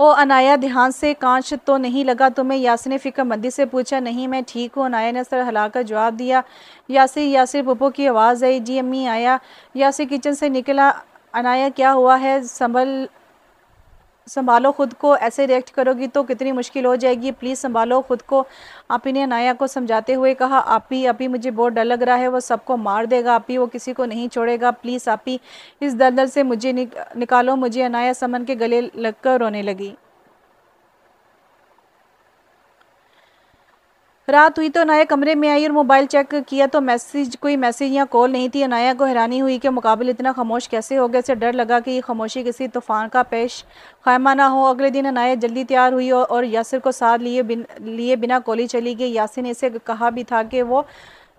ओ अनाया ध्यान से कांच तो नहीं लगा तुम्हें यासिर ने फिक्रमंदी से पूछा नहीं मैं ठीक हूँ अनाया ने सर हिलाकर जवाब दिया यासिर यासिर पप्पो की आवाज़ आई जी अम्मी आया यासिर किचन से निकला अनाया क्या हुआ है संभल संभालो खुद को ऐसे रिएक्ट करोगी तो कितनी मुश्किल हो जाएगी प्लीज़ संभालो खुद को आप ही ने नाया को समझाते हुए कहा आप ही आप ही मुझे बहुत डर लग रहा है वो सबको मार देगा आप ही वो किसी को नहीं छोड़ेगा प्लीज़ आप ही इस दलदल से मुझे निक, निकालो मुझे अनाया समन के गले लगकर रोने लगी रात हुई तो अनाया कमरे में आई और मोबाइल चेक किया तो मैसेज कोई मैसेज या कॉल नहीं थी अनाया को हैरानी हुई कि मुकाबले इतना खामोश कैसे हो गया से डर लगा कि ये खामोशी किसी तूफ़ान का पेश खैमा ना हो अगले दिन अनाया जल्दी तैयार हुई और यासिर को साथ लिए बिन लिए बिना कॉलेज चली गई यासिर ने इसे कहा भी था कि वो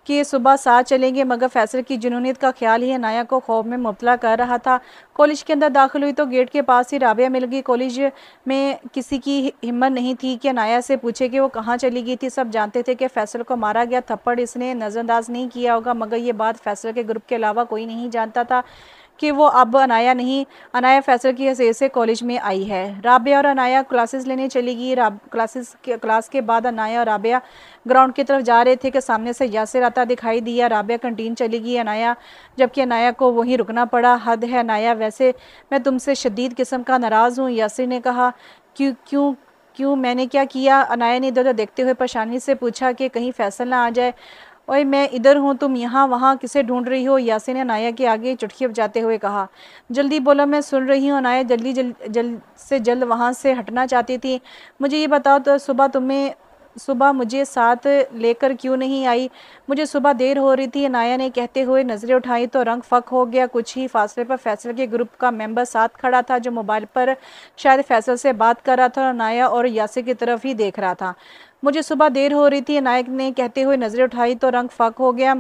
कि सुबह साथ चलेंगे मगर फैसल की जुनूनीत का ख्याल ही नाया को खौफ में मुबला कर रहा था कॉलेज के अंदर दाखिल हुई तो गेट के पास ही राबिया मिल गई कॉलेज में किसी की हिम्मत नहीं थी कि नाया से पूछे कि वो कहाँ चली गई थी सब जानते थे कि फैसल को मारा गया थप्पड़ इसने नज़रअंदाज नहीं किया होगा मगर ये बात फैसल के ग्रुप के अलावा कोई नहीं जानता था कि वो अब अनाया नहीं अनाया फैसल की हैसियत से कॉलेज में आई है राबिया और अनाया क्लासेस लेने चली गई क्लासेस के क्लास के बाद अनाया और राबिया ग्राउंड की तरफ जा रहे थे कि सामने से यासिर आता दिखाई दिया राबिया कंटीन चली गई अनाया जबकि अनाया को वहीं रुकना पड़ा हद है अनाया वैसे मैं तुमसे शदीद किस्म का नाराज़ हूँ यासिर ने कहा क्यों क्यों क्यों मैंने क्या किया अनाया ने इधर उधर देखते हुए परेशानी से पूछा कि कहीं फैसल ना आ जाए ओए मैं इधर हूँ तुम यहाँ वहाँ किसे ढूंढ रही हो यासिन ने नाया के आगे चुटकी बजाते हुए कहा जल्दी बोलो मैं सुन रही हूँ नाया जल्दी जल्द जल से जल्द वहाँ से हटना चाहती थी मुझे ये बताओ तो सुबह तुम्हें सुबह मुझे साथ लेकर क्यों नहीं आई मुझे सुबह देर हो रही थी नाया ने कहते हुए नज़रें उठाई तो रंग फक हो गया कुछ ही फासले पर फैसल के ग्रुप का मेंबर साथ खड़ा था जो मोबाइल पर शायद फैसल से बात कर रहा था और नाया और यासिर की तरफ ही देख रहा था मुझे सुबह देर हो रही थी नायक ने कहते हुए नज़रें उठाई तो रंग फक हो गया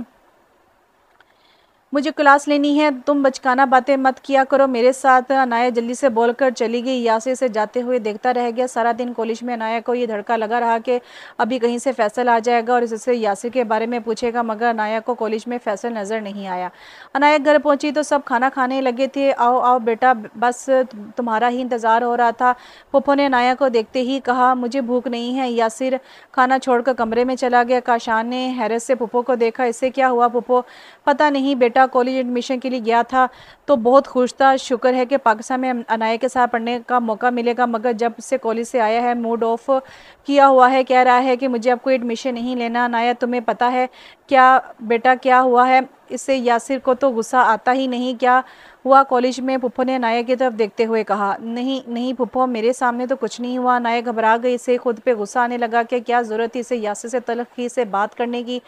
मुझे क्लास लेनी है तुम बचकाना बातें मत किया करो मेरे साथ अनाया जल्दी से बोलकर चली गई यासे से जाते हुए देखता रह गया सारा दिन कॉलेज में अनाया को ये धड़का लगा रहा कि अभी कहीं से फैसल आ जाएगा और इससे यासिर के बारे में पूछेगा मगर अनाया को कॉलेज में फैसल नज़र नहीं आया अनाया घर पहुंची तो सब खाना खाने लगे थे आओ आओ बेटा बस तुम्हारा ही इंतज़ार हो रहा था पप्पो ने अनाया को देखते ही कहा मुझे भूख नहीं है यासिर खाना छोड़कर कमरे में चला गया काशान ने हैरत से पप्पो को देखा इससे क्या हुआ पप्पो पता नहीं बेटा बेटा कॉलेज एडमिशन के लिए गया था तो बहुत खुश था शुक्र है कि पाकिस्तान में अनाया के साथ पढ़ने का मौका मिलेगा मगर जब से कॉलेज से आया है मूड ऑफ किया हुआ है कह रहा है कि मुझे आपको एडमिशन नहीं लेना अनाया तुम्हें पता है क्या बेटा क्या हुआ है इससे यासिर को तो गुस्सा आता ही नहीं क्या हुआ कॉलेज में पुप्पो ने अनाया की तरफ देखते हुए कहा नहीं नहीं पुप्पो मेरे सामने तो कुछ नहीं हुआ अनाया घबरा गई इसे खुद पे गुस्सा आने लगा कि क्या ज़रूरत थी इसे यासिर से तलखी से बात करने की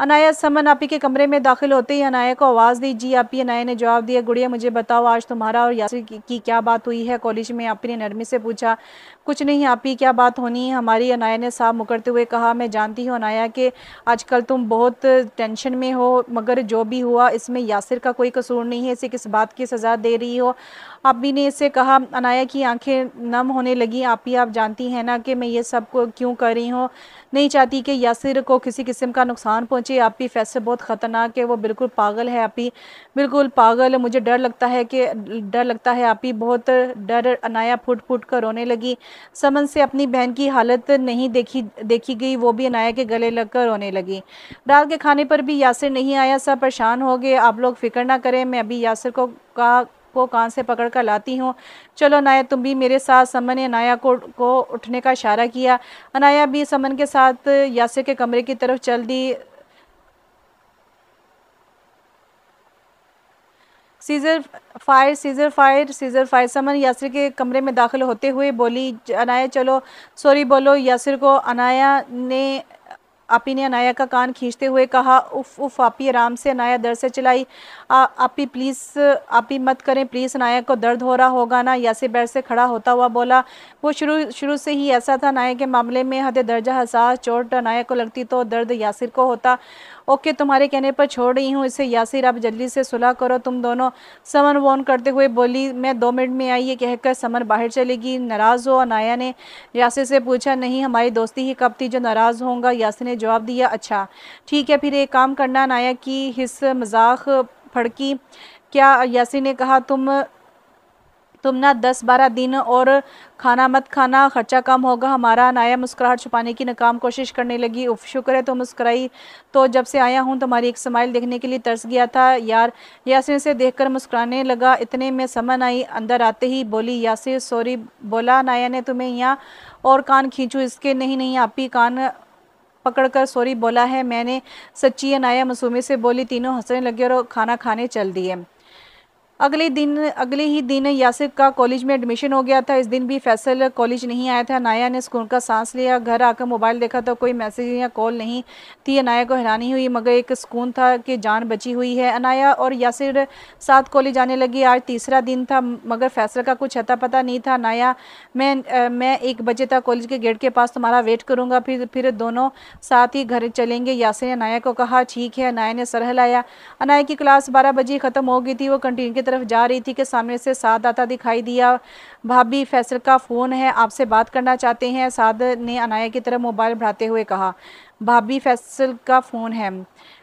अनाया समन आप के कमरे में दाखिल होते ही अनाया को आवाज़ दी जी आपी अनाया ने जवाब दिया गुड़िया मुझे बताओ आज तुम्हारा और यासिर की, क्या बात हुई है कॉलेज में ही ने नरमी से पूछा कुछ नहीं आपी क्या बात होनी है हमारी अनाया ने साफ मुकरते हुए कहा मैं जानती हूँ अनाया कि आजकल तुम बहुत टेंशन में हो मगर जो भी हुआ इसमें यासिर का कोई कसूर नहीं है इसे किस बात की सज़ा दे रही हो अबी ने इससे कहा अनाया की आंखें नम होने लगी आप ही आप जानती हैं ना कि मैं ये सब को क्यों कर रही हूँ नहीं चाहती कि यासिर को किसी किस्म का नुकसान पहुँचे आप ही फैसले बहुत ख़तरनाक है वो बिल्कुल पागल है आप ही बिल्कुल पागल मुझे डर लगता है कि डर लगता है आप ही बहुत डर अनाया फुट फुट कर रोने लगी समन से अपनी बहन की हालत नहीं देखी देखी गई वो भी अनाया के गले लग कर रोने लगी रात के खाने पर भी यासिर नहीं आया सब परेशान हो गए आप लोग फिक्र ना करें मैं अभी यासिर को का को कान से पकड़ कर लाती हूँ चलो अनाया तुम भी मेरे साथ समन ने अनाया को को उठने का इशारा किया अनाया भी समन के साथ यासिर के कमरे की तरफ चल दी ceasefire ceasefire ceasefire समन यासिर के कमरे में दाखिल होते हुए बोली अनाया चलो सॉरी बोलो यासिर को अनाया ने आपी ने अनाया का कान खींचते हुए कहा उफ उफ आपी आराम से अनाया दर से चलाई आ, आपी प्लीज़ आपी मत करें प्लीज़ अनाया को दर्द हो रहा होगा ना यासे बैर से खड़ा होता हुआ बोला वो शुरू शुरू से ही ऐसा था अनाया के मामले में हद दर्जा हसास चोट अनाया को लगती तो दर्द यासिर को होता ओके तुम्हारे कहने पर छोड़ रही हूँ इसे यासिर आप जल्दी से सुलह करो तुम दोनों समन वोन करते हुए बोली मैं दो मिनट में आई ये कहकर समन बाहर चलेगी नाराज़ हो अनाया ने यासिर से पूछा नहीं हमारी दोस्ती ही कब थी जो नाराज़ होंगे यासिर ने जवाब दिया अच्छा ठीक है फिर एक काम करना अनाया की हिस्स मजाक फड़की क्या यासिर ने कहा तुम तुम ना दस बारह दिन और खाना मत खाना खर्चा कम होगा हमारा नाया मुस्कुराहट छुपाने की नाकाम कोशिश करने लगी उफ शुक्र है तो मुस्कराई तो जब से आया हूँ तुम्हारी एक स्माइल देखने के लिए तरस गया था यार यासिर से देखकर मुस्कुराने लगा इतने में समन आई अंदर आते ही बोली यासिर सॉरी बोला नाया ने तुम्हें यहाँ और कान खींचूँ इसके नहीं नहीं आप ही कान पकड़कर सॉरी बोला है मैंने सच्ची नाया मसूमे से बोली तीनों हंसने लगे और खाना खाने चल दिए अगले दिन अगले ही दिन यासिर का कॉलेज में एडमिशन हो गया था इस दिन भी फैसल कॉलेज नहीं आया था नाया ने स्कूल का सांस लिया घर आकर मोबाइल देखा तो कोई मैसेज या कॉल नहीं थी अनाया को हैरानी हुई मगर एक सुकून था कि जान बची हुई है अनाया और यासिर साथ कॉलेज आने लगी आज तीसरा दिन था मगर फैसल का कुछ अता पता नहीं था नाया मैं आ, मैं एक बजे तक कॉलेज के गेट के पास तुम्हारा वेट करूँगा फिर फिर दोनों साथ ही घर चलेंगे यासिर ने अनाया को कहा ठीक है अनाया ने सरहलाया अनाया की क्लास बारह बजे ख़त्म हो गई थी वो कंटीन की तरफ जा रही थी कि सामने से साध आता दिखाई दिया भाभी फैसल का फ़ोन है आपसे बात करना चाहते हैं साध ने अनाया की तरफ मोबाइल भराते हुए कहा भाभी फैसल का फ़ोन है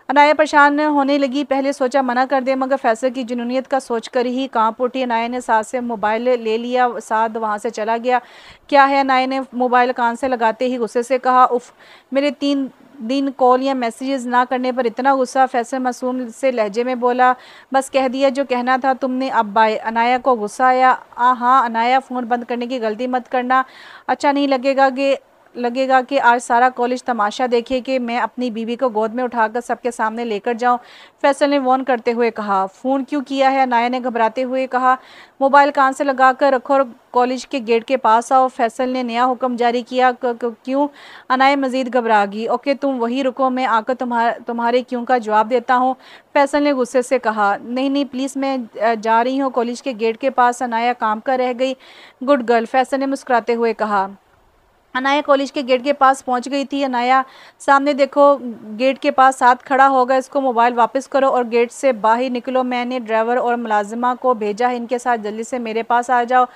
अनाया परेशान होने लगी पहले सोचा मना कर दे मगर फैसल की जुनूनीत का सोचकर ही कांप उठी अनाया ने साथ से मोबाइल ले लिया साध वहां से चला गया क्या है अनाया ने मोबाइल कान से लगाते ही गुस्से से कहा उफ मेरे तीन दिन कॉल या मैसेजेस ना करने पर इतना गुस्सा फैसल मासूम से लहजे में बोला बस कह दिया जो कहना था तुमने अब बाय अनाया को गुस्सा आया आ हाँ अनाया फ़ोन बंद करने की गलती मत करना अच्छा नहीं लगेगा कि लगेगा कि आज सारा कॉलेज तमाशा देखे कि मैं अपनी बीवी को गोद में उठाकर सबके सामने लेकर जाऊं फैसल ने वॉन करते हुए कहा फ़ोन क्यों किया है नाया ने घबराते हुए कहा मोबाइल कान से लगा कर रखो और कॉलेज के गेट के पास आओ फैसल ने नया हुक्म जारी किया क्यों अनाया मज़ीद घबरा गई ओके तुम वही रुको मैं आकर तुम्हारा तुम्हारे क्यों का जवाब देता हूँ फैसल ने गुस्से से कहा नहीं नहीं प्लीज़ मैं जा रही हूँ कॉलेज के गेट के पास अनाया काम कर रह गई गुड गर्ल फैसल ने मुस्कुराते हुए कहा अनाया कॉलेज के गेट के पास पहुंच गई थी अनाया सामने देखो गेट के पास साथ खड़ा होगा इसको मोबाइल वापस करो और गेट से बाहर निकलो मैंने ड्राइवर और मुलाजिमा को भेजा है इनके साथ जल्दी से मेरे पास आ जाओ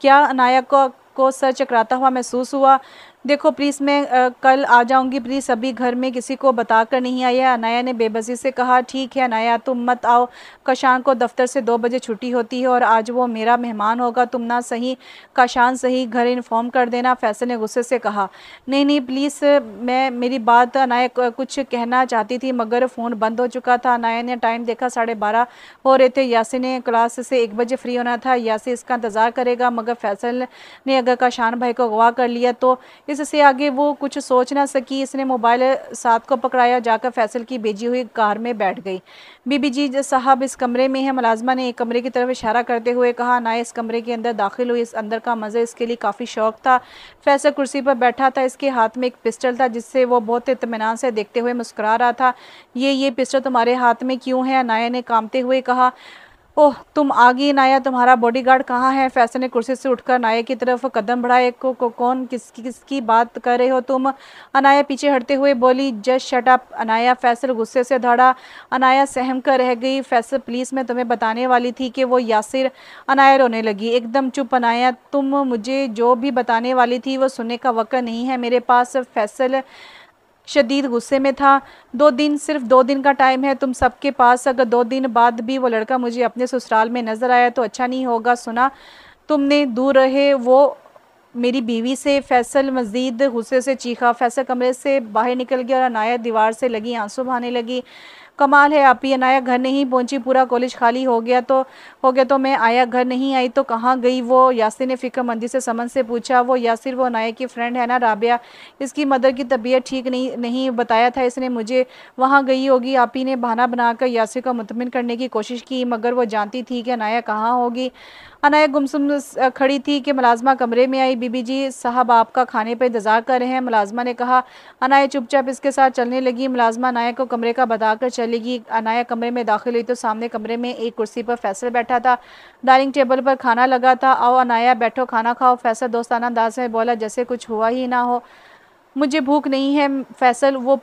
क्या अनाया को को सर चकराता हुआ महसूस हुआ देखो प्लीज़ मैं आ, कल आ जाऊँगी प्लीज़ अभी घर में किसी को बता कर नहीं आई है अनाया ने बेबसी से कहा ठीक है अनाया तुम मत आओ काशान को दफ्तर से दो बजे छुट्टी होती है और आज वो मेरा मेहमान होगा तुम ना सही काशान सही घर इन्फॉर्म कर देना फैसल ने गुस्से से कहा नहीं नहीं प्लीज़ मैं मेरी बात अनाया कुछ कहना चाहती थी मगर फ़ोन बंद हो चुका था अनाया ने टाइम देखा साढ़े बारह हो रहे थे यासी ने क्लास से एक बजे फ्री होना था यासी इसका इंतज़ार करेगा मगर फैसल ने अगर काशान भाई को अगवा कर लिया तो इससे आगे वो कुछ सोच ना सकी इसने मोबाइल साथ को पकड़ाया जाकर फैसल की भेजी हुई कार में बैठ गई बीबी जी साहब इस कमरे में है मुलाजमा ने एक कमरे की तरफ इशारा करते हुए कहा ना इस कमरे के अंदर दाखिल हुई इस अंदर का मज़े इसके लिए काफ़ी शौक था फैसल कुर्सी पर बैठा था इसके हाथ में एक पिस्टल था जिससे वो बहुत इतमान से देखते हुए मुस्कुरा रहा था ये ये पिस्टल तुम्हारे हाथ में क्यों है नाया ने कामते हुए कहा ओह तुम आ गई नाया तुम्हारा बॉडीगार्ड कहाँ है फैसल ने कुर्सी से उठकर नाया की तरफ कदम बढ़ाए को, को कौन किसकी किसकी बात कर रहे हो तुम अनाया पीछे हटते हुए बोली just shut up Anaya Faisal गुस्से से धड़ा अनाया सहम कर रह गई फैसल प्लीज़ मैं तुम्हें बताने वाली थी कि वो यासिर अनाया रोने लगी एकदम चुप अनाया तुम मुझे जो भी बताने वाली थी वो सुनने का वक़्त नहीं है मेरे पास फैसल शदीद गुस्से में था दो दिन सिर्फ दो दिन का टाइम है तुम सबके पास अगर दो दिन बाद भी वो लड़का मुझे अपने ससुराल में नज़र आया तो अच्छा नहीं होगा सुना तुमने दूर रहे वो मेरी बीवी से फैसल मजीद गुस्से से चीखा फैसल कमरे से बाहर निकल गया और अनाया दीवार से लगी आंसू बहाने लगी कमाल है आप ही अनाया घर नहीं पहुंची पूरा कॉलेज खाली हो गया तो हो गया तो मैं आया घर नहीं आई तो कहाँ गई वो यासिर ने फ़िक्रमंदी से समन से पूछा वो यासिर वो अनाया की फ्रेंड है ना राबिया इसकी मदर की तबीयत ठीक नहीं नहीं बताया था इसने मुझे वहाँ गई होगी आप ही ने बहाना बनाकर यासिर को मुतमिन करने की कोशिश की मगर वो जानती थी कि अनाया कहाँ होगी अनाया गुमसुम खड़ी थी कि मुलाजमा कमरे में आई बीबी जी साहब आपका खाने पर इंतज़ार कर रहे हैं मुलाजमा ने कहा अनाया चुपचाप इसके साथ चलने लगी मुलाजमा अनायक को कमरे का बताकर चलेगी अनाया कमरे में दाखिल हुई तो सामने कमरे में एक कुर्सी पर फैसल बैठा था डाइनिंग टेबल पर खाना लगा था आओ अनाया बैठो खाना खाओ फैसल दोस्ताना अंदाज में बोला जैसे कुछ हुआ ही ना हो मुझे भूख नहीं है फैसल वो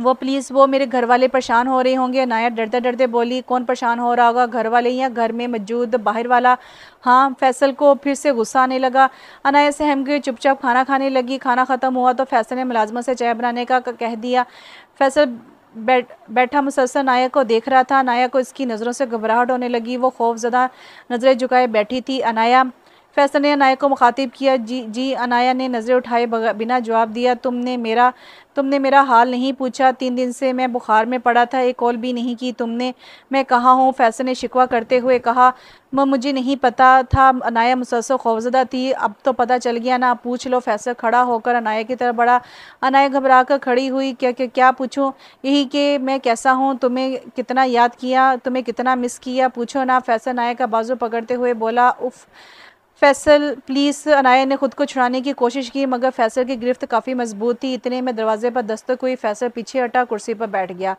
वो प्लीज़ वो मेरे घर वाले परेशान हो रहे होंगे नाया डरते डरते बोली कौन परेशान हो रहा होगा घर वाले या घर में मौजूद बाहर वाला हाँ फैसल को फिर से गुस्सा आने लगा अनाया सहम गए चुपचाप खाना खाने लगी खाना ख़त्म हुआ तो फैसल ने मुलाजमत से चाय बनाने का कह दिया फैसल बैठ बैठा मुसलसल नाया को देख रहा था नाया को इसकी नज़रों से घबराहट होने लगी वो खौफ ज़्यादा नज़रें झुकाए बैठी थी अनाया फैसल ने अनाया को मुखातिब किया जी जी अनाया ने नज़रें उठाए बिना जवाब दिया तुमने मेरा तुमने मेरा हाल नहीं पूछा तीन दिन से मैं बुखार में पड़ा था एक कॉल भी नहीं की तुमने मैं कहा हूँ फैसल ने शिकवा करते हुए कहा मैं मुझे नहीं पता था अनाया मुसलसल खौफजदा थी अब तो पता चल गया ना पूछ लो फैसल खड़ा होकर अनाया की तरफ बढ़ा अनाया घबरा कर खड़ी हुई क्या क्या, क्या पूछूँ यही कि मैं कैसा हूँ तुम्हें कितना याद किया तुम्हें कितना मिस किया पूछो ना फैसल अनाया का बाजू पकड़ते हुए बोला उफ़ फैसल पुलिस अनाया ने खुद को छुड़ाने की कोशिश की मगर फैसल की गिरफ्त काफ़ी मजबूत थी इतने में दरवाजे पर दस्तक हुई फैसल पीछे हटा कुर्सी पर बैठ गया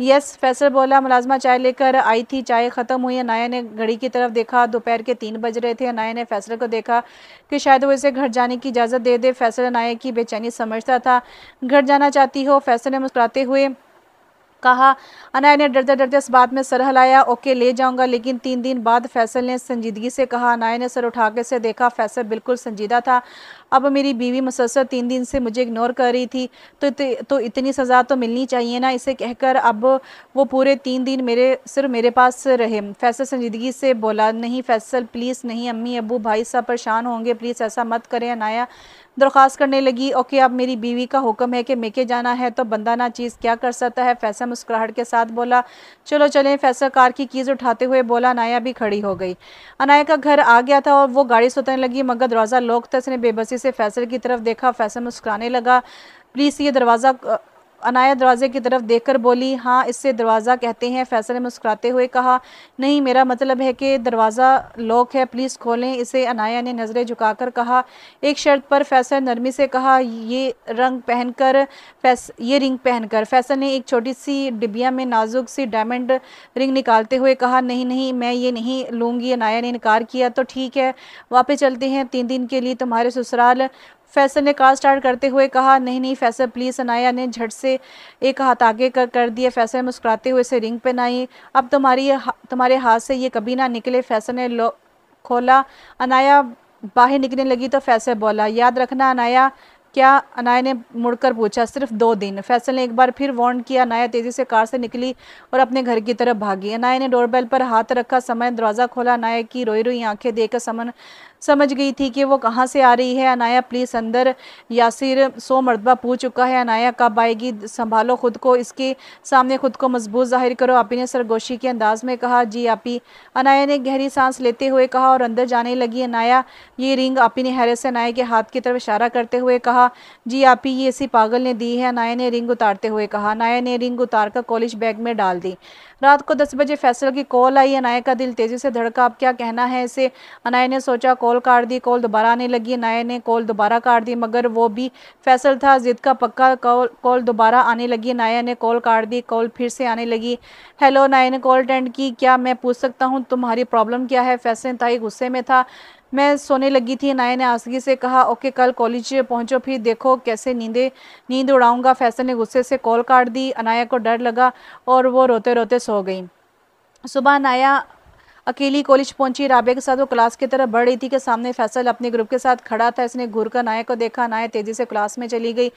यस फैसल बोला मुलाजमा चाय लेकर आई थी चाय ख़त्म हुई अनाया ने घड़ी की तरफ देखा दोपहर के तीन बज रहे थे अनाया ने फैसल को देखा कि शायद वो इसे घर जाने की इजाज़त दे दे फैसल अनाया की बेचैनी समझता था घर जाना चाहती हो फैसल ने मुस्कुराते हुए कहा अनाया ने डरते डरते इस बात में सर हिलाया ओके ले जाऊंगा लेकिन तीन दिन बाद फैसल ने संजीदगी से कहा अनाया ने सर उठा के से देखा फैसल बिल्कुल संजीदा था अब मेरी बीवी मुसलसल तीन दिन से मुझे इग्नोर कर रही थी तो तो इतनी सज़ा तो मिलनी चाहिए ना इसे कहकर अब वो पूरे तीन दिन मेरे सिर्फ मेरे पास रहे फैसल संजीदगी से बोला नहीं फैसल प्लीज़ नहीं अम्मी अबू भाई सब परेशान होंगे प्लीज़ ऐसा मत करें अनाया दरख्वास्त करने लगी ओके अब मेरी बीवी का हुक्म है कि मेके जाना है तो बंदा ना चीज़ क्या कर सकता है फैसा मुस्कुराहट के साथ बोला चलो चलें फैसल कार की कीज़ उठाते हुए बोला अनाया भी खड़ी हो गई अनाया का घर आ गया था और वो गाड़ी सोतने लगी मगर दरवाज़ा लोक था इसने बेबसी से फैसल की तरफ देखा फैसल मुस्कुराने लगा प्लीज़ ये दरवाज़ा अनाया दरवाज़े की तरफ देखकर बोली हाँ इससे दरवाज़ा कहते हैं फैसल ने मुस्कुराते हुए कहा नहीं मेरा मतलब है कि दरवाज़ा लॉक है प्लीज़ खोलें इसे अनाया ने नज़रें झुकाकर कहा एक शर्त पर फैसल नरमी से कहा ये रंग पहनकर फैस ये रिंग पहनकर फैसल ने एक छोटी सी डिबिया में नाजुक सी डायमंड रिंग निकालते हुए कहा नहीं नहीं मैं ये नहीं लूँगी अनाया ने इनकार किया तो ठीक है वापस चलते हैं तीन दिन के लिए तुम्हारे ससुराल फैसल ने कार स्टार्ट करते हुए कहा नहीं नहीं फैसल प्लीज़ अनाया ने झट से एक हाथ आगे कर कर दिया फैसल मुस्कुराते हुए से रिंग पहनाई अब तुम्हारी हा, तुम्हारे हाथ से ये कभी ना निकले फैसल ने लो खोला अनाया बाहर निकलने लगी तो फैसल बोला याद रखना अनाया क्या अनाया ने मुड़कर पूछा सिर्फ दो दिन फैसल ने एक बार फिर वॉर्न किया अनाया तेज़ी से कार से निकली और अपने घर की तरफ भागी अनाया ने डोरबेल पर हाथ रखा समय दरवाज़ा खोला अनाया की रोई रोई आंखें देखकर समन समझ गई थी कि वो कहाँ से आ रही है अनाया प्लीज़ अंदर यासिर सो मरतबा पूछ चुका है अनाया कब आएगी संभालो खुद को इसके सामने खुद को मजबूत जाहिर करो आपी ने सरगोशी के अंदाज में कहा जी आपी अनाया ने गहरी सांस लेते हुए कहा और अंदर जाने लगी अनाया ये रिंग आपी ने हैरत से अनाया के हाथ की तरफ इशारा करते हुए कहा जी आपी ये इसी पागल ने दी है अनाया ने रिंग उतारते हुए कहा अनाया ने रिंग उतार कर कॉलेज बैग में डाल दी रात को दस बजे फैसल की कॉल आई अनाया का दिल तेज़ी से धड़का अब क्या कहना है इसे अनाया ने सोचा कॉल काट दी कॉल दोबारा आने लगी अनाया ने कॉल दोबारा काट दी मगर वो भी फैसल था जिद का पक्का कॉल कॉल दोबारा आने लगी अनाया ने कॉल काट दी कॉल फिर से आने लगी हेलो अनाया ने कॉल अटेंड की क्या मैं पूछ सकता हूँ तुम्हारी प्रॉब्लम क्या है फैसल ताई गुस्से में था मैं सोने लगी थी नाया ने आसगी से कहा ओके कल कॉलेज पहुंचो फिर देखो कैसे नींदे नींद उड़ाऊंगा फैसल ने गुस्से से कॉल काट दी अनाया को डर लगा और वो रोते रोते सो गई सुबह नाया अकेली कॉलेज पहुंची राबे के साथ वो क्लास की तरफ बढ़ रही थी कि सामने फैसल अपने ग्रुप के साथ खड़ा था इसने घूर कर नाया को देखा नाया तेज़ी से क्लास में चली गई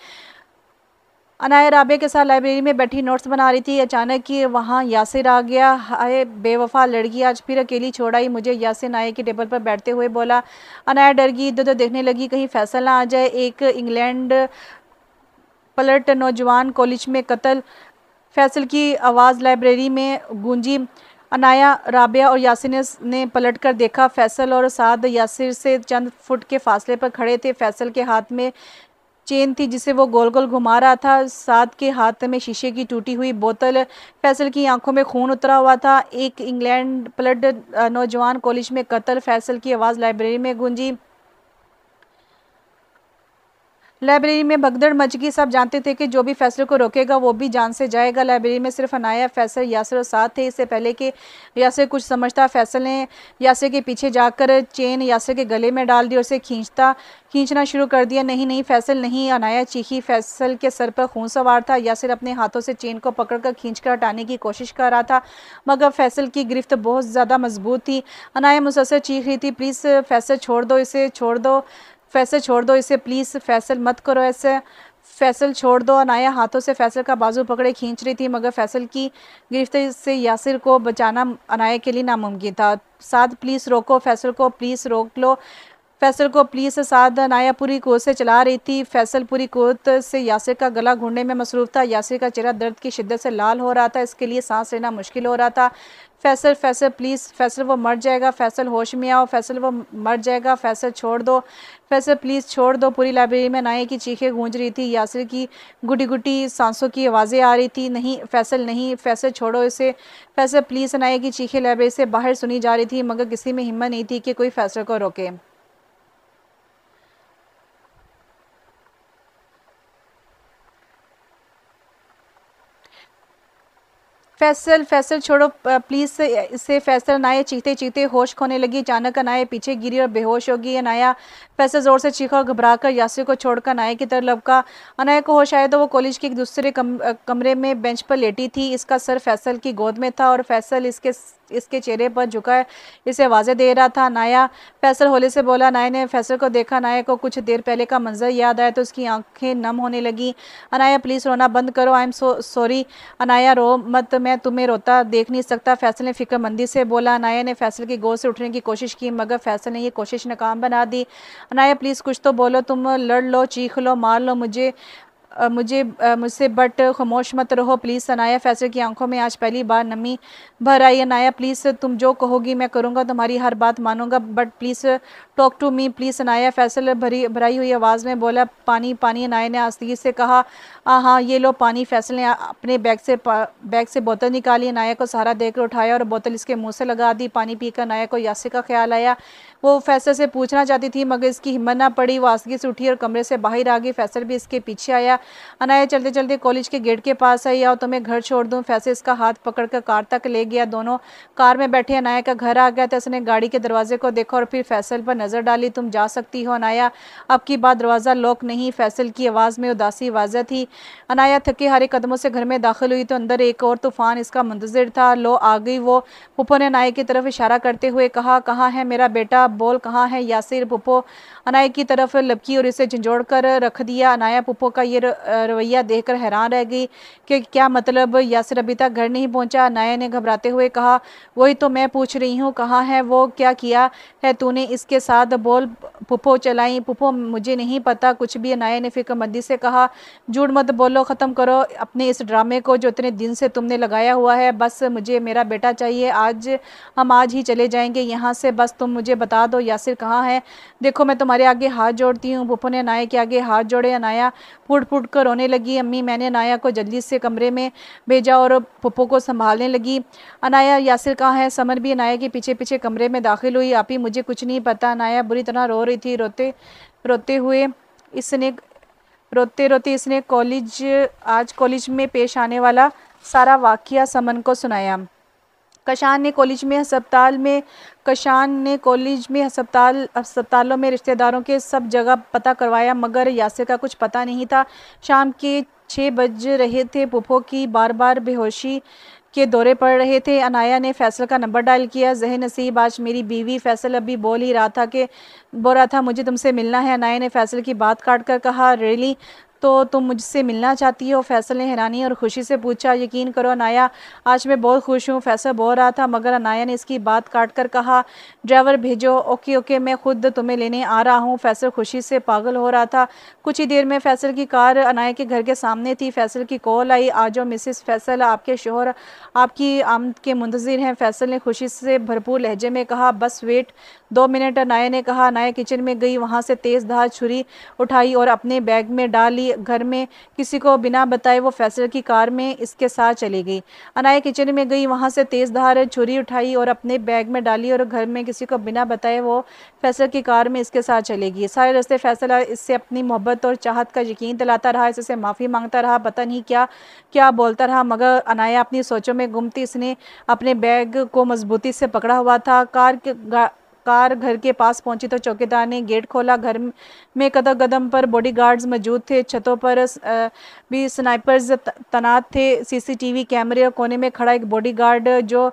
अनाया राबिया के साथ लाइब्रेरी में बैठी नोट्स बना रही थी अचानक ही वहाँ यासिर आ गया हाय बेवफा लड़की आज फिर अकेली ही मुझे यासिर नाया के टेबल पर बैठते हुए बोला अनाया डर गई इधर उधर देखने लगी कहीं फैसल ना आ जाए एक इंग्लैंड पलट नौजवान कॉलेज में कत्ल फैसल की आवाज़ लाइब्रेरी में गूंजी अनाया राबिया और यासिन ने पलट कर देखा फैसल और साद यासिर से चंद फुट के फासले पर खड़े थे फैसल के हाथ में चेन थी जिसे वो गोल गोल घुमा रहा था साथ के हाथ में शीशे की टूटी हुई बोतल फैसल की आंखों में खून उतरा हुआ था एक इंग्लैंड ब्लड नौजवान कॉलेज में कत्ल फैसल की आवाज़ लाइब्रेरी में गूंजी लाइब्रेरी में भगदड़ मच गई सब जानते थे कि जो भी फैसले को रोकेगा वो भी जान से जाएगा लाइब्रेरी में सिर्फ अनाया फैसल यासर और साथ थे इससे पहले कि यासर कुछ समझता फैसल ने यासर के पीछे जाकर चेन यासर के गले में डाल दी और उसे खींचता खींचना शुरू कर दिया नहीं नहीं फैसल नहीं अनाया चीखी फैसल के सर पर खून सवार था यासर अपने हाथों से चेन को पकड़कर खींच कर हटाने की कोशिश कर रहा था मगर फैसल की गिरफ्त बहुत ज़्यादा मजबूत थी अनाया मुसलसर चीख रही थी प्लीज़ फैसल छोड़ दो इसे छोड़ दो फैसल छोड़ दो इसे प्लीज़ फैसल मत करो ऐसे फैसल छोड़ दो अनाया हाथों से फैसल का बाजू पकड़े खींच रही थी मगर फैसल की गिरफ्त से यासिर को बचाना अनाया के लिए नामुमकिन था साथ प्लीज़ रोको फैसल को प्लीज़ रोक लो फैसल को पुलिस के साथ नायापुरी कोर्ट से चला रही थी फैसल पूरी कोर्ट से यासिर का गला घूंढने में मसरूफ था यासिर का चेहरा दर्द की शिद्दत से लाल हो रहा था इसके लिए सांस लेना मुश्किल हो रहा था फैसल फैसल प्लीज़ फैसल वो मर जाएगा फैसल होश में आओ फैसल वो मर जाएगा फैसल छोड़ दो फैसल प्लीज़ छोड़ दो पूरी लाइब्रेरी में नाई की चीखें गूंज रही थी यासिर की गुटी गुटी सांसों की आवाज़ें आ रही थी नहीं फैसल नहीं फैसल छोड़ो इसे फैसल प्लीज़ नाई की चीखें लाइब्रेरी से बाहर सुनी जा रही थी मगर किसी में हिम्मत नहीं थी कि कोई फैसल को रोके फैसल फैसल छोड़ो प्लीज़ से इससे फैसल नाया चीखते चीखते होश खोने लगी अचानक नाया पीछे गिरी और बेहोश हो गई अनाया फैसल ज़ोर से चीखा और घबरा कर यासिर को छोड़कर नाया की तरफ लपका अनाया को होश आया तो वो कॉलेज के एक दूसरे कम, कमरे में बेंच पर लेटी थी इसका सर फैसल की गोद में था और फैसल इसके इसके चेहरे पर झुका इसे आवाज़ें दे रहा था नाया फैसल होली से बोला नाया ने फैसल को देखा नाया को कुछ देर पहले का मंजर याद आया तो उसकी आंखें नम होने लगी अनाया प्लीज़ रोना बंद करो I am so sorry Anaya रो मत मैं तुम्हें रोता देख नहीं सकता फैसल ने फिक्रमंदी से बोला अनाया ने फैसल की गोद से उठने की कोशिश की मगर फैसल ने यह कोशिश नाकाम बना दी अनाया प्लीज़ कुछ तो बोलो तुम लड़ लो चीख लो मार लो मुझे मुझे मुझसे बट खामोश मत रहो प्लीज़ सनाया फैसल की आंखों में आज पहली बार नमी भर आई अनाया प्लीज़ तुम जो कहोगी मैं करूँगा तुम्हारी हर बात मानूंगा but please talk to me please Anaya Faisal भरी भराई हुई आवाज़ में बोला पानी पानी अनाया ने आस्ती से कहा हाँ ये लो पानी फैसल ने अपने बैग से बैग से बोतल निकाली अनाया को सहारा देकर उठाया और बोतल इसके मुंह से लगा दी पानी पीकर अनाया को यासे का ख्याल आया वो फैसल से पूछना चाहती थी मगर इसकी हिम्मत ना पड़ी वो आसगी से उठी और कमरे से बाहर आ गई फैसल भी इसके पीछे आया अनाया चलते चलते कॉलेज के गेट के पास आई और तुम्हें घर छोड़ दूँ फैसल इसका हाथ कर कार तक ले गया दोनों कार में बैठे अनाया का घर आ गया तो उसने गाड़ी के दरवाजे को देखा और फिर फैसल पर नज़र डाली तुम जा सकती हो अनाया अब की बात दरवाज़ा लॉक नहीं फैसल की आवाज़ में उदासी वाजह थी अनाया थके हरे कदमों से घर में दाखिल हुई तो अंदर एक और तूफ़ान इसका मंतजर था लो आ गई वो पुप्पो ने अनाया की तरफ इशारा करते हुए कहा कहाँ है मेरा बेटा बोल कहाँ है यासिर पुप्पो अनाया की तरफ लपकी और इसे झंझोड़ कर रख दिया अनाया पुप्पो का ये रवैया देखकर हैरान रह गई कि क्या मतलब यासिर अभी तक घर नहीं पहुंचा अनाया ने घबराते हुए कहा वही तो मैं पूछ रही हूँ कहाँ है वो क्या किया है तूने इसके साथ बोल पुप्पो चलाई पुप्पो मुझे नहीं पता कुछ भी अनाया ने फिक्रमंदी से कहा जुड़ मत बोलो ख़त्म करो अपने इस ड्रामे को जो इतने दिन से तुमने लगाया हुआ है बस मुझे मेरा बेटा चाहिए आज हम आज ही चले जाएंगे यहाँ से बस तुम मुझे बता दो यासिर कहाँ है देखो मैं तुम्हारी तुम्हारे आगे हाथ जोड़ती हूँ पुप्पो ने अनाया के आगे हाथ जोड़े अनाया फुट फुट कर रोने लगी अम्मी मैंने अनाया को जल्दी से कमरे में भेजा और पुप्पो को संभालने लगी अनाया यासिर कहाँ है समर भी अनाया के पीछे पीछे कमरे में दाखिल हुई आप ही मुझे कुछ नहीं पता अनाया बुरी तरह रो रही थी रोते रोते हुए इसने रोते रोते इसने कॉलेज आज कॉलेज में पेश आने वाला सारा वाक्य समन को सुनाया कशान ने कॉलेज में हस्पताल में कशान ने कॉलेज में अस्पताल अस्पतालों में रिश्तेदारों के सब जगह पता करवाया मगर यासिर का कुछ पता नहीं था शाम के छः बज रहे थे पुप्पो की बार बार बेहोशी के दौरे पड़ रहे थे अनाया ने फैसल का नंबर डायल किया जह नसीब आज मेरी बीवी फैसल अभी बोल ही रहा था कि बोल रहा था मुझे तुमसे मिलना है अनाया ने फैसल की बात काट कर कहा रेली तो तुम मुझसे मिलना चाहती हो फैसल ने हैरानी और खुशी से पूछा यकीन करो अनाया आज मैं बहुत खुश हूँ फैसल बोल रहा था मगर अनाया ने इसकी बात काट कर कहा ड्राइवर भेजो ओके ओके मैं खुद तुम्हें लेने आ रहा हूँ फैसल खुशी से पागल हो रहा था कुछ ही देर में फैसल की कार अनाया के घर के सामने थी फैसल की कॉल आई आ जाओ मिसिस फैसल आपके शोहर आपकी आमद के मुंतज़र हैं फैसल ने खुशी से भरपूर लहजे में कहा बस वेट दो मिनट नाया ने कहा नाया किचन में गई वहाँ से तेज़ धार छुरी उठाई और अपने बैग में डाली घर में किसी को बिना बताए वो फैसल की कार में इसके साथ चली गई अनाया किचन में गई वहाँ से तेज़ धार छुरी उठाई और अपने बैग में डाली और घर में किसी को बिना बताए वो फैसल की कार में इसके साथ चलेगी सारे रस्ते फैसल इससे अपनी मोहब्बत और चाहत का यकीन दिलाता रहा इससे माफ़ी मांगता रहा पता नहीं क्या क्या बोलता रहा मगर अनाया अपनी सोचों में गुम थी इसने अपने बैग को मजबूती से पकड़ा हुआ था कार के कार घर के पास पहुंची तो चौकीदार ने गेट खोला घर में कदम कदम पर बॉडीगार्ड्स मौजूद थे छतों पर भी स्नाइपर्स तैनात थे सीसीटीवी कैमरे और कोने में खड़ा एक बॉडीगार्ड जो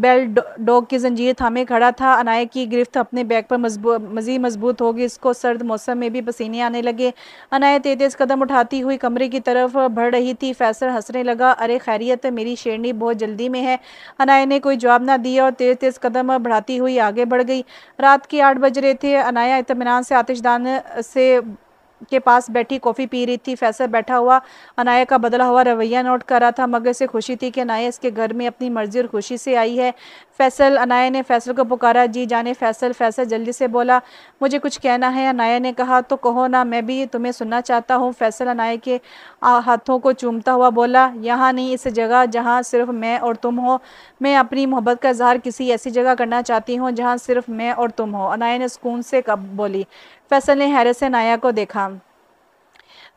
बेल डॉग की जंजीर थामे खड़ा था अनाए की गिरफ्त अपने बैग पर मज़ीद मजबूत होगी इसको सर्द मौसम में भी पसीने आने लगे अनाए तेज तेज कदम उठाती हुई कमरे की तरफ बढ़ रही थी फैसर हंसने लगा अरे खैरियत मेरी शेरनी बहुत जल्दी में है अनाया ने कोई जवाब ना दिया और तेज़ तेज़ कदम बढ़ाती हुई आगे बढ़ गई रात के आठ बज रहे थे अनाया इतमान से आतिशदान से के पास बैठी कॉफ़ी पी रही थी फैसल बैठा हुआ अनाया का बदला हुआ रवैया नोट कर रहा था मगर से खुशी थी कि अनाया इसके घर में अपनी मर्जी और खुशी से आई है फैसल अनाया ने फैसल को पुकारा जी जाने फैसल फैसल जल्दी से बोला मुझे कुछ कहना है अनाया ने कहा तो कहो ना मैं भी तुम्हें सुनना चाहता हूँ फैसल अनाया के हाथों को चूमता हुआ बोला यहाँ नहीं इस जगह जहाँ सिर्फ मैं और तुम हो मैं अपनी मोहब्बत का इजहार किसी ऐसी जगह करना चाहती हूँ जहाँ सिर्फ मैं और तुम हो अनाया ने सुकून से कब बोली फैसल ने हैरिस से नाया को देखा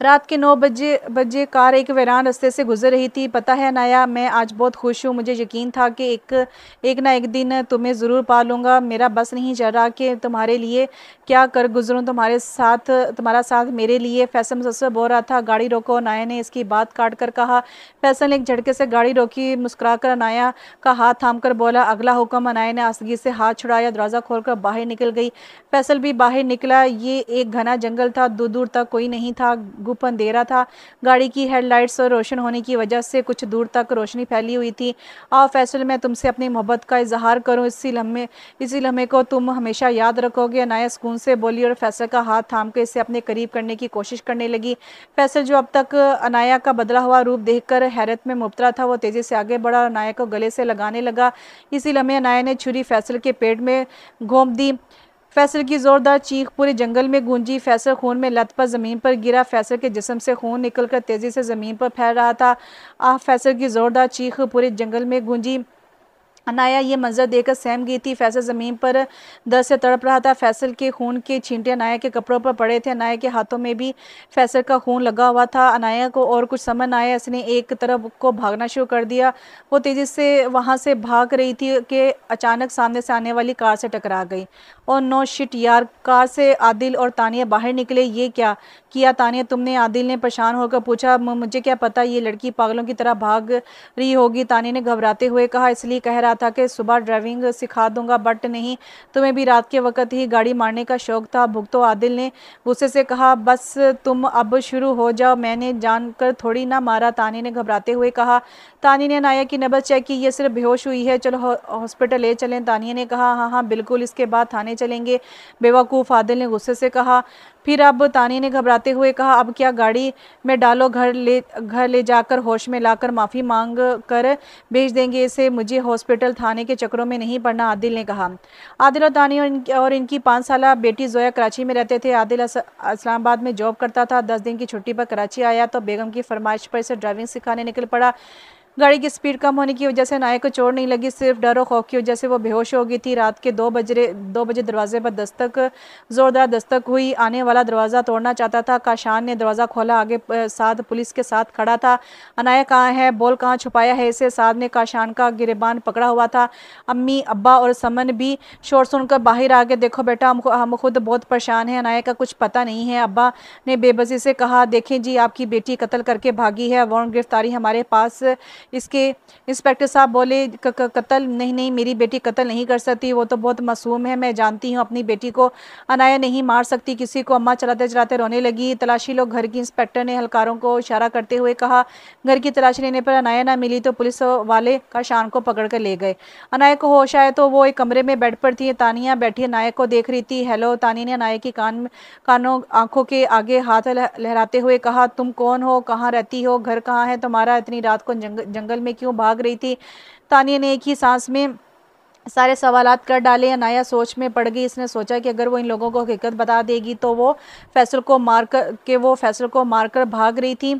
रात के नौ बजे बजे कार एक वैरान रस्ते से गुजर रही थी पता है नाया मैं आज बहुत खुश हूँ मुझे यकीन था कि एक एक ना एक दिन तुम्हें ज़रूर पा लूँगा मेरा बस नहीं चल रहा कि तुम्हारे लिए क्या कर गुजरूँ तुम्हारे साथ तुम्हारा साथ मेरे लिए फैसल मुसलसल बोल रहा था गाड़ी रोको नाया ने इसकी बात काट कर कहा फैसल ने एक झटके से गाड़ी रोकी मुस्कुरा कर नाया का हाथ थाम कर बोला अगला हुक्म अनाया ने आसगी से हाथ छुड़ाया दरवाज़ा कर बाहर निकल गई फैसल भी बाहर निकला ये एक घना जंगल था दूर दूर तक कोई नहीं था गुप अंधेरा था गाड़ी की हेडलाइट्स रोशन होने की वजह से कुछ दूर तक रोशनी फैली हुई थी आओ फैसल मैं तुमसे अपनी मोहब्बत का इजहार करूँ इसी लम्हे इसी लम्हे को तुम हमेशा याद रखोगे अनाया सुकून से बोली और फैसल का हाथ थाम के इसे अपने करीब करने की कोशिश करने लगी फैसल जो अब तक अनाया का बदला हुआ रूप कर हैरत में मुबतला था वो तेज़ी से आगे बढ़ा और अनाया को गले से लगाने लगा इसी लम्हे अनाया ने छुरी फैसल के पेट में घोंप दी फैसल की ज़ोरदार चीख पूरे जंगल में गूंजी फैसल खून में लत पर ज़मीन पर गिरा फैसल के जिसम से खून निकलकर तेज़ी से ज़मीन पर फैल रहा था आह फैसल की ज़ोरदार चीख पूरे जंगल में गूंजी अनाया ये मंजर देखकर सहम गई थी फैसल ज़मीन पर दर से तड़प रहा था फैसल के खून के छींटे अनाया के कपड़ों पर पड़े थे अनाया के हाथों में भी फैसल का खून लगा हुआ था अनाया को और कुछ समझ ना आया इसने एक तरफ को भागना शुरू कर दिया वो तेज़ी से वहां से भाग रही थी कि अचानक सामने से आने वाली कार से टकरा गई और नो शिट यार कार से आदिल और तानिया बाहर निकले ये क्या किया तानिया तुमने आदिल ने परेशान होकर पूछा मुझे क्या पता ये लड़की पागलों की तरह भाग रही होगी तानिया ने घबराते हुए कहा इसलिए कह रहा था कि सुबह ड्राइविंग सिखा दूंगा बट नहीं तुम्हें भी रात के वक्त ही गाड़ी मारने का शौक़ था भुगतो आदिल ने गुस्से से कहा बस तुम अब शुरू हो जाओ मैंने कर थोड़ी ना मारा तानी ने घबराते हुए कहा तानी ने नाया की नबस चेक की ये सिर्फ बेहोश हुई है चलो हॉस्पिटल ले चलें तानिया ने कहा हाँ हाँ बिल्कुल इसके बाद थाने थाने चलेंगे बेवकूफ़ आदिल ने गुस्से से कहा फिर अब तानी ने घबराते हुए कहा अब क्या गाड़ी में डालो घर ले घर ले जाकर होश में लाकर माफ़ी मांग कर भेज देंगे इसे मुझे हॉस्पिटल थाने के चक्रों में नहीं पड़ना आदिल ने कहा आदिल और तानी और इनकी, और इनकी पाँच साल बेटी जोया कराची में रहते थे आदिल इस्लामाबाद में जॉब करता था दस दिन की छुट्टी पर कराची आया तो बेगम की फरमाइश पर इसे ड्राइविंग सिखाने निकल पड़ा गाड़ी की स्पीड कम होने की वजह से नायक को चोट नहीं लगी सिर्फ डर और खौफ की वजह से वो बेहोश हो गई थी रात के दो बजे दो बजे दरवाजे पर दस्तक ज़ोरदार दस्तक हुई आने वाला दरवाज़ा तोड़ना चाहता था काशान ने दरवाज़ा खोला आगे साथ पुलिस के साथ खड़ा था अनायक कहाँ है बोल कहाँ छुपाया है इसे साध ने काशान का गिरबान पकड़ा हुआ था अम्मी अब्बा और समन भी शोर सुनकर बाहर आ गए देखो बेटा हम हम खुद बहुत परेशान हैं अनायक का कुछ पता नहीं है अब्बा ने बेबसी से कहा देखें जी आपकी बेटी कत्ल करके भागी है वारंट गिरफ्तारी हमारे पास इसके इंस्पेक्टर साहब बोले कत्ल नहीं नहीं मेरी बेटी कत्ल नहीं कर सकती वो तो बहुत मासूम है मैं जानती हूँ अपनी बेटी को अनाया नहीं मार सकती किसी को अम्मा चलाते चलाते रोने लगी तलाशी लोग घर की इंस्पेक्टर ने हलकारों को इशारा करते हुए कहा घर की तलाशी लेने पर अनाया ना मिली तो पुलिस वाले का शान को पकड़ कर ले गए अनाया को होश आया तो वो एक कमरे में बेड पर थी तानिया बैठी अनायक को देख रही थी हेलो तानिया ने अनायक की कान कानों आंखों के आगे हाथ लहराते हुए कहा तुम कौन हो कहाँ रहती हो घर कहाँ है तुम्हारा इतनी रात को जंग जंगल में क्यों भाग रही थी तानिया ने एक ही सांस में सारे सवाल कर डाले अनाया सोच में पड़ गई इसने सोचा कि अगर वो इन लोगों को हकीकत बता देगी तो वो फैसल को मार कर के वो फैसल को मार कर भाग रही थी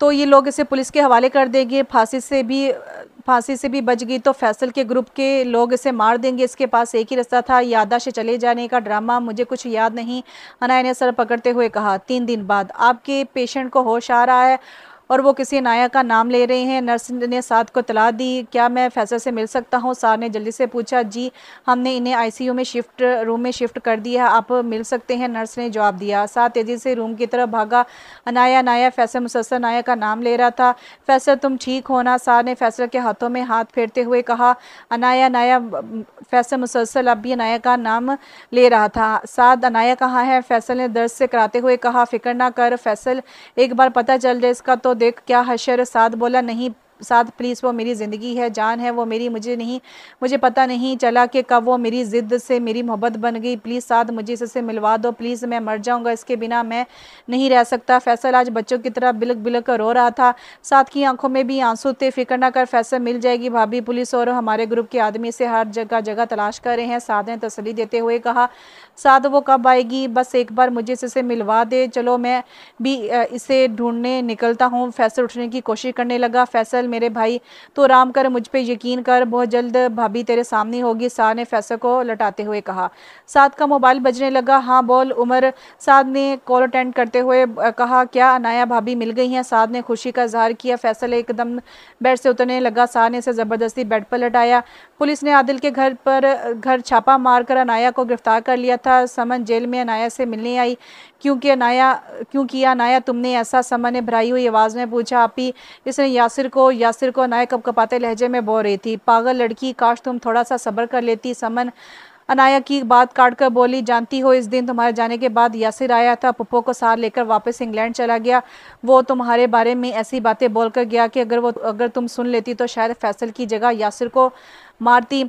तो ये लोग इसे पुलिस के हवाले कर देंगे फांसी से भी फांसी से भी बच गई तो फैसल के ग्रुप के लोग इसे मार देंगे इसके पास एक ही रास्ता था यादा से चले जाने का ड्रामा मुझे कुछ याद नहीं अनाया ने सर पकड़ते हुए कहा तीन दिन बाद आपके पेशेंट को होश आ रहा है और वो किसी नाया का नाम ले रहे हैं नर्स ने साद को तला दी क्या मैं फैसल से मिल सकता हूँ सार ने जल्दी से पूछा जी हमने इन्हें आईसीयू में शिफ्ट रूम में शिफ्ट कर दिया आप मिल सकते हैं नर्स ने जवाब दिया साथ तेज़ी से रूम की तरफ भागा अनाया नाया फैसल मुसलसल नाया का नाम ले रहा था फैसल तुम ठीक हो ना सार ने फैसल के हाथों में हाथ फेरते हुए कहा अनाया नाया फैसल मुसलसल अब भी अनाया का नाम ले रहा था साद अनाया कहाँ है फैसल ने दर्द से कराते हुए कहा फ़िक्र ना कर फैसल एक बार पता चल जाए इसका तो देख क्या हशर साद बोला नहीं साथ प्लीज़ वो मेरी ज़िंदगी है जान है वो मेरी मुझे नहीं मुझे पता नहीं चला कि कब वो मेरी ज़िद्द से मेरी मोहब्बत बन गई प्लीज़ साथ मुझे इससे मिलवा दो प्लीज़ मैं मर जाऊँगा इसके बिना मैं नहीं रह सकता फैसल आज बच्चों की तरह बिलक बिलक कर रो रहा था साथ की आंखों में भी आंसू थे फिक्र ना कर फैसल मिल जाएगी भाभी पुलिस और हमारे ग्रुप के आदमी से हर जगह जगह तलाश कर रहे हैं साथ ने तसली देते हुए कहा साथ वो कब आएगी बस एक बार मुझे इससे मिलवा दे चलो मैं भी इसे ढूंढने निकलता हूँ फैसल उठने की कोशिश करने लगा फैसल मेरे भाई तो आराम कर मुझ पर यकीन कर बहुत जल्द भाभी तेरे सामने होगी साद ने फैसल को लटाते हुए कहा साद का मोबाइल बजने लगा हाँ बोल उमर साद ने कॉल अटेंड करते हुए कहा क्या अनाया भाभी मिल गई हैं साद ने खुशी का इजहार किया फैसल एकदम बेड से उतरने लगा साह ने इसे ज़बरदस्ती बेड पर लटाया पुलिस ने आदिल के घर पर घर छापा मारकर अनाया को गिरफ्तार कर लिया था समन जेल में अनाया से मिलने आई क्योंकि अनाया क्यों किया अनाया तुमने ऐसा समन ने भराई हुई आवाज़ में पूछा आपी इसने यासिर को यासिर को अनाया कप कपाते लहजे में बो रही थी पागल लड़की काश तुम थोड़ा सा सब्र कर लेती समन अनाया की बात काट कर बोली जानती हो इस दिन तुम्हारे जाने के बाद यासिर आया था पप्पो को सार लेकर वापस इंग्लैंड चला गया वो तुम्हारे बारे में ऐसी बातें बोलकर गया कि अगर वो अगर तुम सुन लेती तो शायद फैसल की जगह यासिर को मारती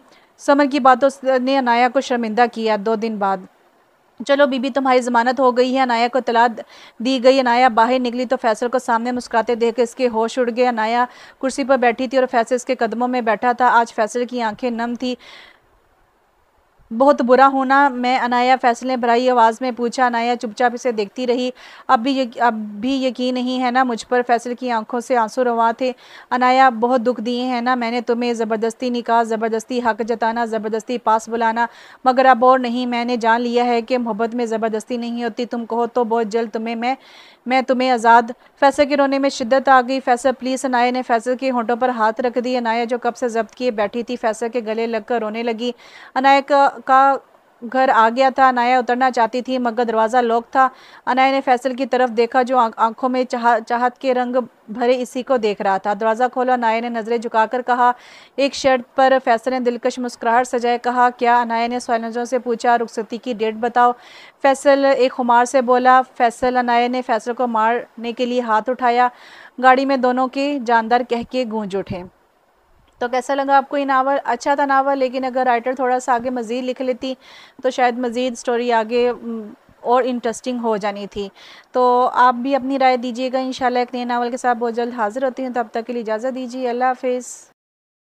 समर की बातों ने अनाया को शर्मिंदा किया दो दिन बाद चलो बीबी तुम्हारी जमानत हो गई है अनाया को तला दी गई अनाया बाहर निकली तो फैसल को सामने मुस्कुराते देख इसके होश उड़ गए अनाया कुर्सी पर बैठी थी और फैसल इसके कदमों में बैठा था आज फैसल की आंखें नम थी बहुत बुरा होना मैं अनाया फैसले भराई आवाज़ में पूछा अनाया चुपचाप इसे देखती रही अब भी अब भी यकीन नहीं है ना मुझ पर फैसल की आंखों से आंसू रवा थे अनाया बहुत दुख दिए हैं ना मैंने तुम्हें ज़बरदस्ती निकाह ज़बरदस्ती हक जताना ज़बरदस्ती पास बुलाना मगर अब और नहीं मैंने जान लिया है कि मोहब्बत में ज़बरदस्ती नहीं होती तुम कहो तो बहुत जल्द तुम्हें मैं मैं तुम्हें आज़ाद फैसल के रोने में शिद्दत आ गई फैसल प्लीज़ अनाया ने फैसल के होंठों पर हाथ रख दी अनाया जो कब से जब्त किए बैठी थी फैसल के गले लगकर रोने लगी अनाया का, का घर आ गया था अनाया उतरना चाहती थी मगर दरवाज़ा लॉक था अनाया ने फैसल की तरफ देखा जो आंखों में चाह चाहत के रंग भरे इसी को देख रहा था दरवाज़ा खोला अनाया ने नज़रें झुकाकर कहा एक शर्ट पर फैसल ने दिलकश मुस्कुराहट सजाए कहा क्या अनाया ने सोलनजों से पूछा रुखसती की डेट बताओ फैसल एक हमार से बोला फैसल अनाया ने फैसल को मारने के लिए हाथ उठाया गाड़ी में दोनों के जानदार कह के गूंज उठे तो कैसा लगा आपको ये नावल अच्छा था नावल लेकिन अगर राइटर थोड़ा सा आगे मज़ीद लिख लेती तो शायद मज़ीद स्टोरी आगे और इंटरेस्टिंग हो जानी थी तो आप भी अपनी राय दीजिएगा इन एक नए नावल के साथ बहुत जल्द हाज़िर होती हूँ तब तक के लिए इजाज़त दीजिए अल्लाह हाफिज़